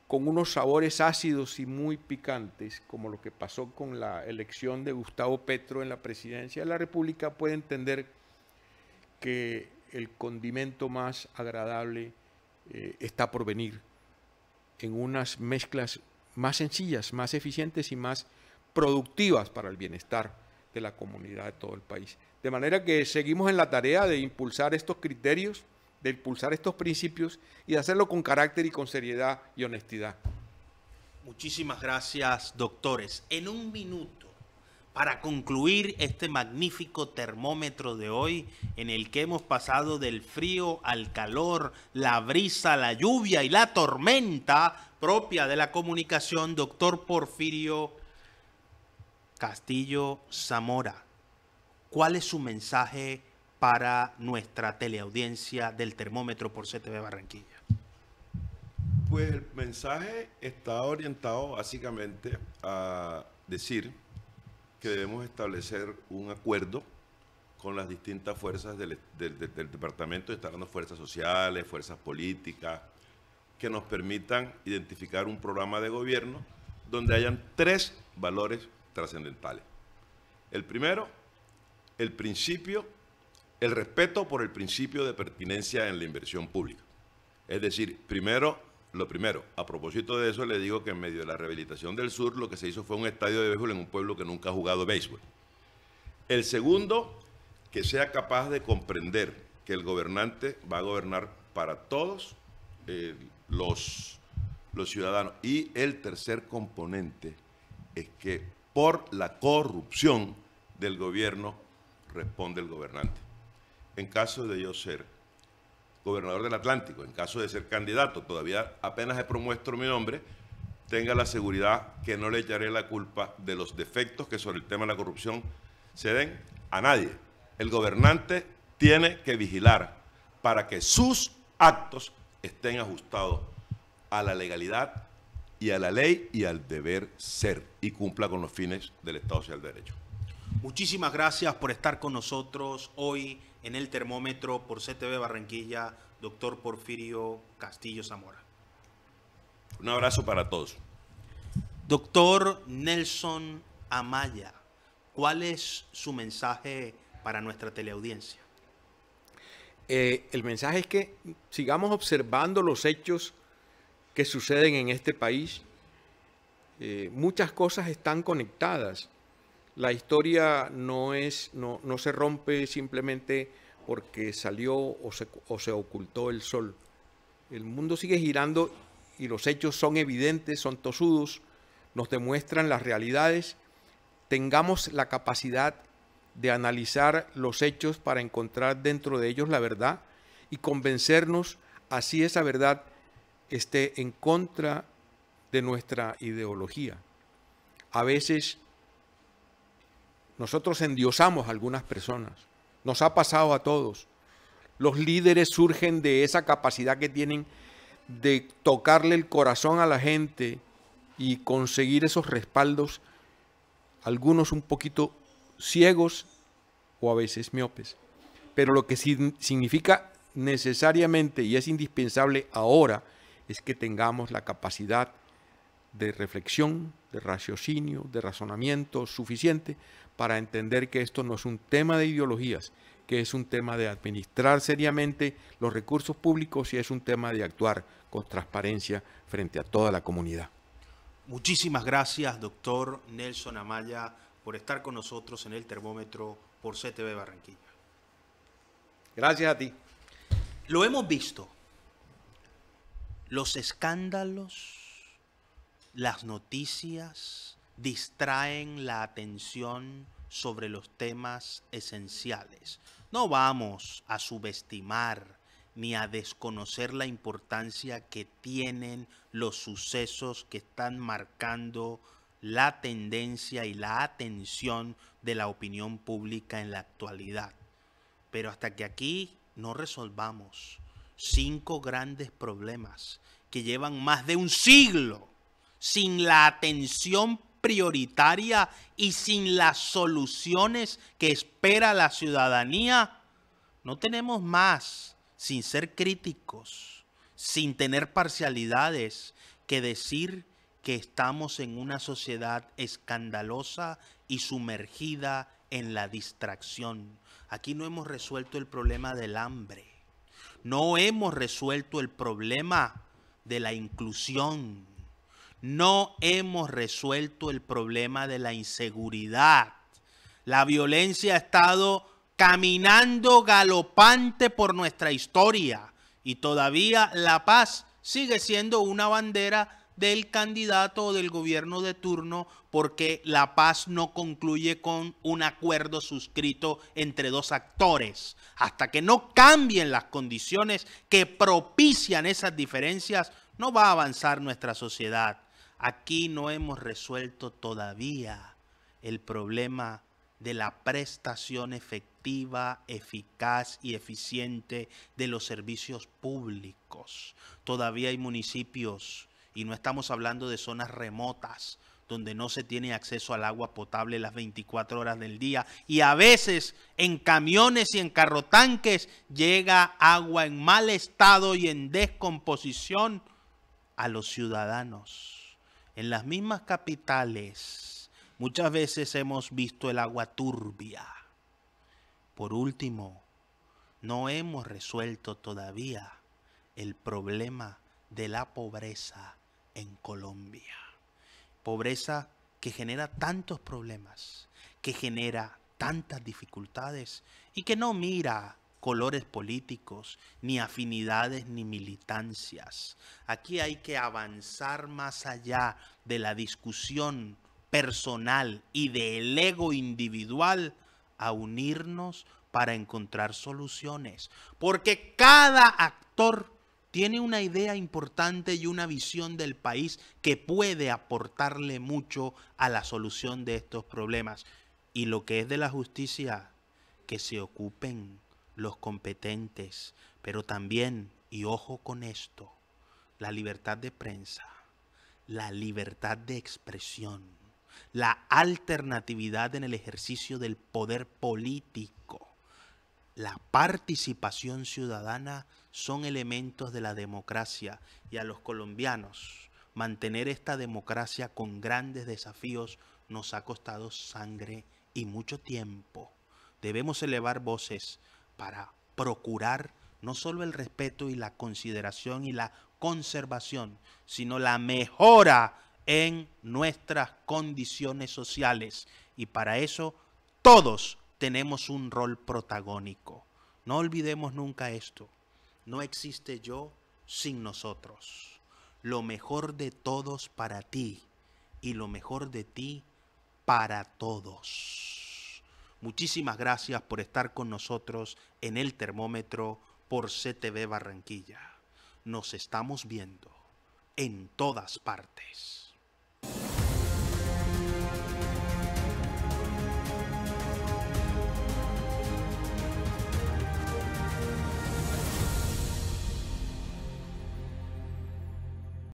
con unos sabores ácidos y muy picantes, como lo que pasó con la elección de Gustavo Petro en la presidencia de la República, puede entender que el condimento más agradable eh, está por venir en unas mezclas más sencillas, más eficientes y más productivas para el bienestar de la comunidad de todo el país. De manera que seguimos en la tarea de impulsar estos criterios de impulsar estos principios y de hacerlo con carácter y con seriedad y honestidad. Muchísimas gracias, doctores. En un minuto, para concluir este magnífico termómetro de hoy, en el que hemos pasado del frío al calor, la brisa, la lluvia y la tormenta propia de la comunicación, doctor Porfirio Castillo Zamora, ¿cuál es su mensaje? para nuestra teleaudiencia del termómetro por CTV Barranquilla? Pues el mensaje está orientado básicamente a decir que debemos establecer un acuerdo con las distintas fuerzas del, del, del, departamento, fuerzas sociales, fuerzas políticas, que nos permitan identificar un programa de gobierno donde hayan tres valores trascendentales. El primero, el principio el respeto por el principio de pertinencia en la inversión pública. Es decir, primero, lo primero, a propósito de eso, le digo que en medio de la rehabilitación del sur lo que se hizo fue un estadio de béisbol en un pueblo que nunca ha jugado béisbol. El segundo, que sea capaz de comprender que el gobernante va a gobernar para todos eh, los ciudadanos. Y el tercer componente es que por la corrupción del gobierno responde el gobernante en caso de yo ser gobernador del Atlántico, en caso de ser candidato, todavía apenas he promuesto mi nombre, tenga la seguridad que no le echaré la culpa de los defectos que sobre el tema de la corrupción se den a nadie. El gobernante tiene que vigilar para que sus actos estén ajustados a la legalidad y a la ley y al deber ser y cumpla con los fines del Estado Social de Derecho. Muchísimas gracias por estar con nosotros hoy en el termómetro por CTV Barranquilla, doctor Porfirio Castillo Zamora. Un abrazo para todos. Doctor Nelson Amaya, ¿cuál es su mensaje para nuestra teleaudiencia? Eh, el mensaje es que sigamos observando los hechos que suceden en este país. Eh, muchas cosas están conectadas. La historia no, es, no, se rompe simplemente porque salió o se, o se ocultó el sol. El mundo sigue girando y los hechos son evidentes, son tosudos, nos demuestran las realidades. Tengamos la capacidad de analizar los hechos para encontrar dentro de ellos la verdad y convencernos así esa verdad esté en contra de nuestra ideología. A veces nosotros endiosamos a algunas personas. Nos ha pasado a todos. Los líderes surgen de esa capacidad que tienen de tocarle el corazón a la gente y conseguir esos respaldos, algunos un poquito ciegos o a veces miopes. Pero lo que significa necesariamente y es indispensable ahora es que tengamos la capacidad de reflexión, de raciocinio, de razonamiento suficiente para entender que esto no es un tema de ideologías, que es un tema de administrar seriamente los recursos públicos y es un tema de actuar con transparencia frente a toda la comunidad. Muchísimas gracias, doctor Nelson Amaya, por estar con nosotros en el termómetro por CTV Barranquilla. Gracias a ti. Lo hemos visto. Los escándalos las noticias distraen la atención sobre los temas esenciales. No vamos a subestimar ni a desconocer la importancia que tienen los sucesos que están marcando la tendencia y la atención de la opinión pública en la actualidad. Pero hasta que aquí no resolvamos cinco grandes problemas que llevan más de un siglo sin la atención prioritaria y sin las soluciones que espera la ciudadanía, no tenemos más, sin ser críticos, sin tener parcialidades, que decir que estamos en una sociedad escandalosa y sumergida en la distracción. Aquí no hemos resuelto el problema del hambre. No hemos resuelto el problema de la inclusión no hemos resuelto el problema de la inseguridad. La violencia ha estado caminando galopante por nuestra historia y todavía la paz sigue siendo una bandera del candidato o del gobierno de turno porque la paz no concluye con un acuerdo suscrito entre dos actores. Hasta que no cambien las condiciones que propician esas diferencias, no va a avanzar nuestra sociedad. Aquí no hemos resuelto todavía el problema de la prestación efectiva, eficaz y eficiente de los servicios públicos. Todavía hay municipios, y no estamos hablando de zonas remotas, donde no se tiene acceso al agua potable las 24 horas del día. Y a veces en camiones y en carrotanques llega agua en mal estado y en descomposición a los ciudadanos en las mismas capitales, muchas veces hemos visto el agua turbia. Por último, no hemos resuelto todavía el problema de la pobreza en Colombia. Pobreza que genera tantos problemas, que genera tantas dificultades y que no mira colores políticos, ni afinidades, ni militancias. Aquí hay que avanzar más allá de la discusión personal y del ego individual a unirnos para encontrar soluciones. Porque cada actor tiene una idea importante y una visión del país que puede aportarle mucho a la solución de estos problemas. Y lo que es de la justicia, que se ocupen los competentes, pero también, y ojo con esto, la libertad de prensa, la libertad de expresión, la alternatividad en el ejercicio del poder político, la participación ciudadana son elementos de la democracia y a los colombianos mantener esta democracia con grandes desafíos nos ha costado sangre y mucho tiempo. Debemos elevar voces para procurar no solo el respeto y la consideración y la conservación, sino la mejora en nuestras condiciones sociales. Y para eso todos tenemos un rol protagónico. No olvidemos nunca esto. No existe yo sin nosotros. Lo mejor de todos para ti y lo mejor de ti para todos. Muchísimas gracias por estar con nosotros en el termómetro por CTV Barranquilla. Nos estamos viendo en todas partes.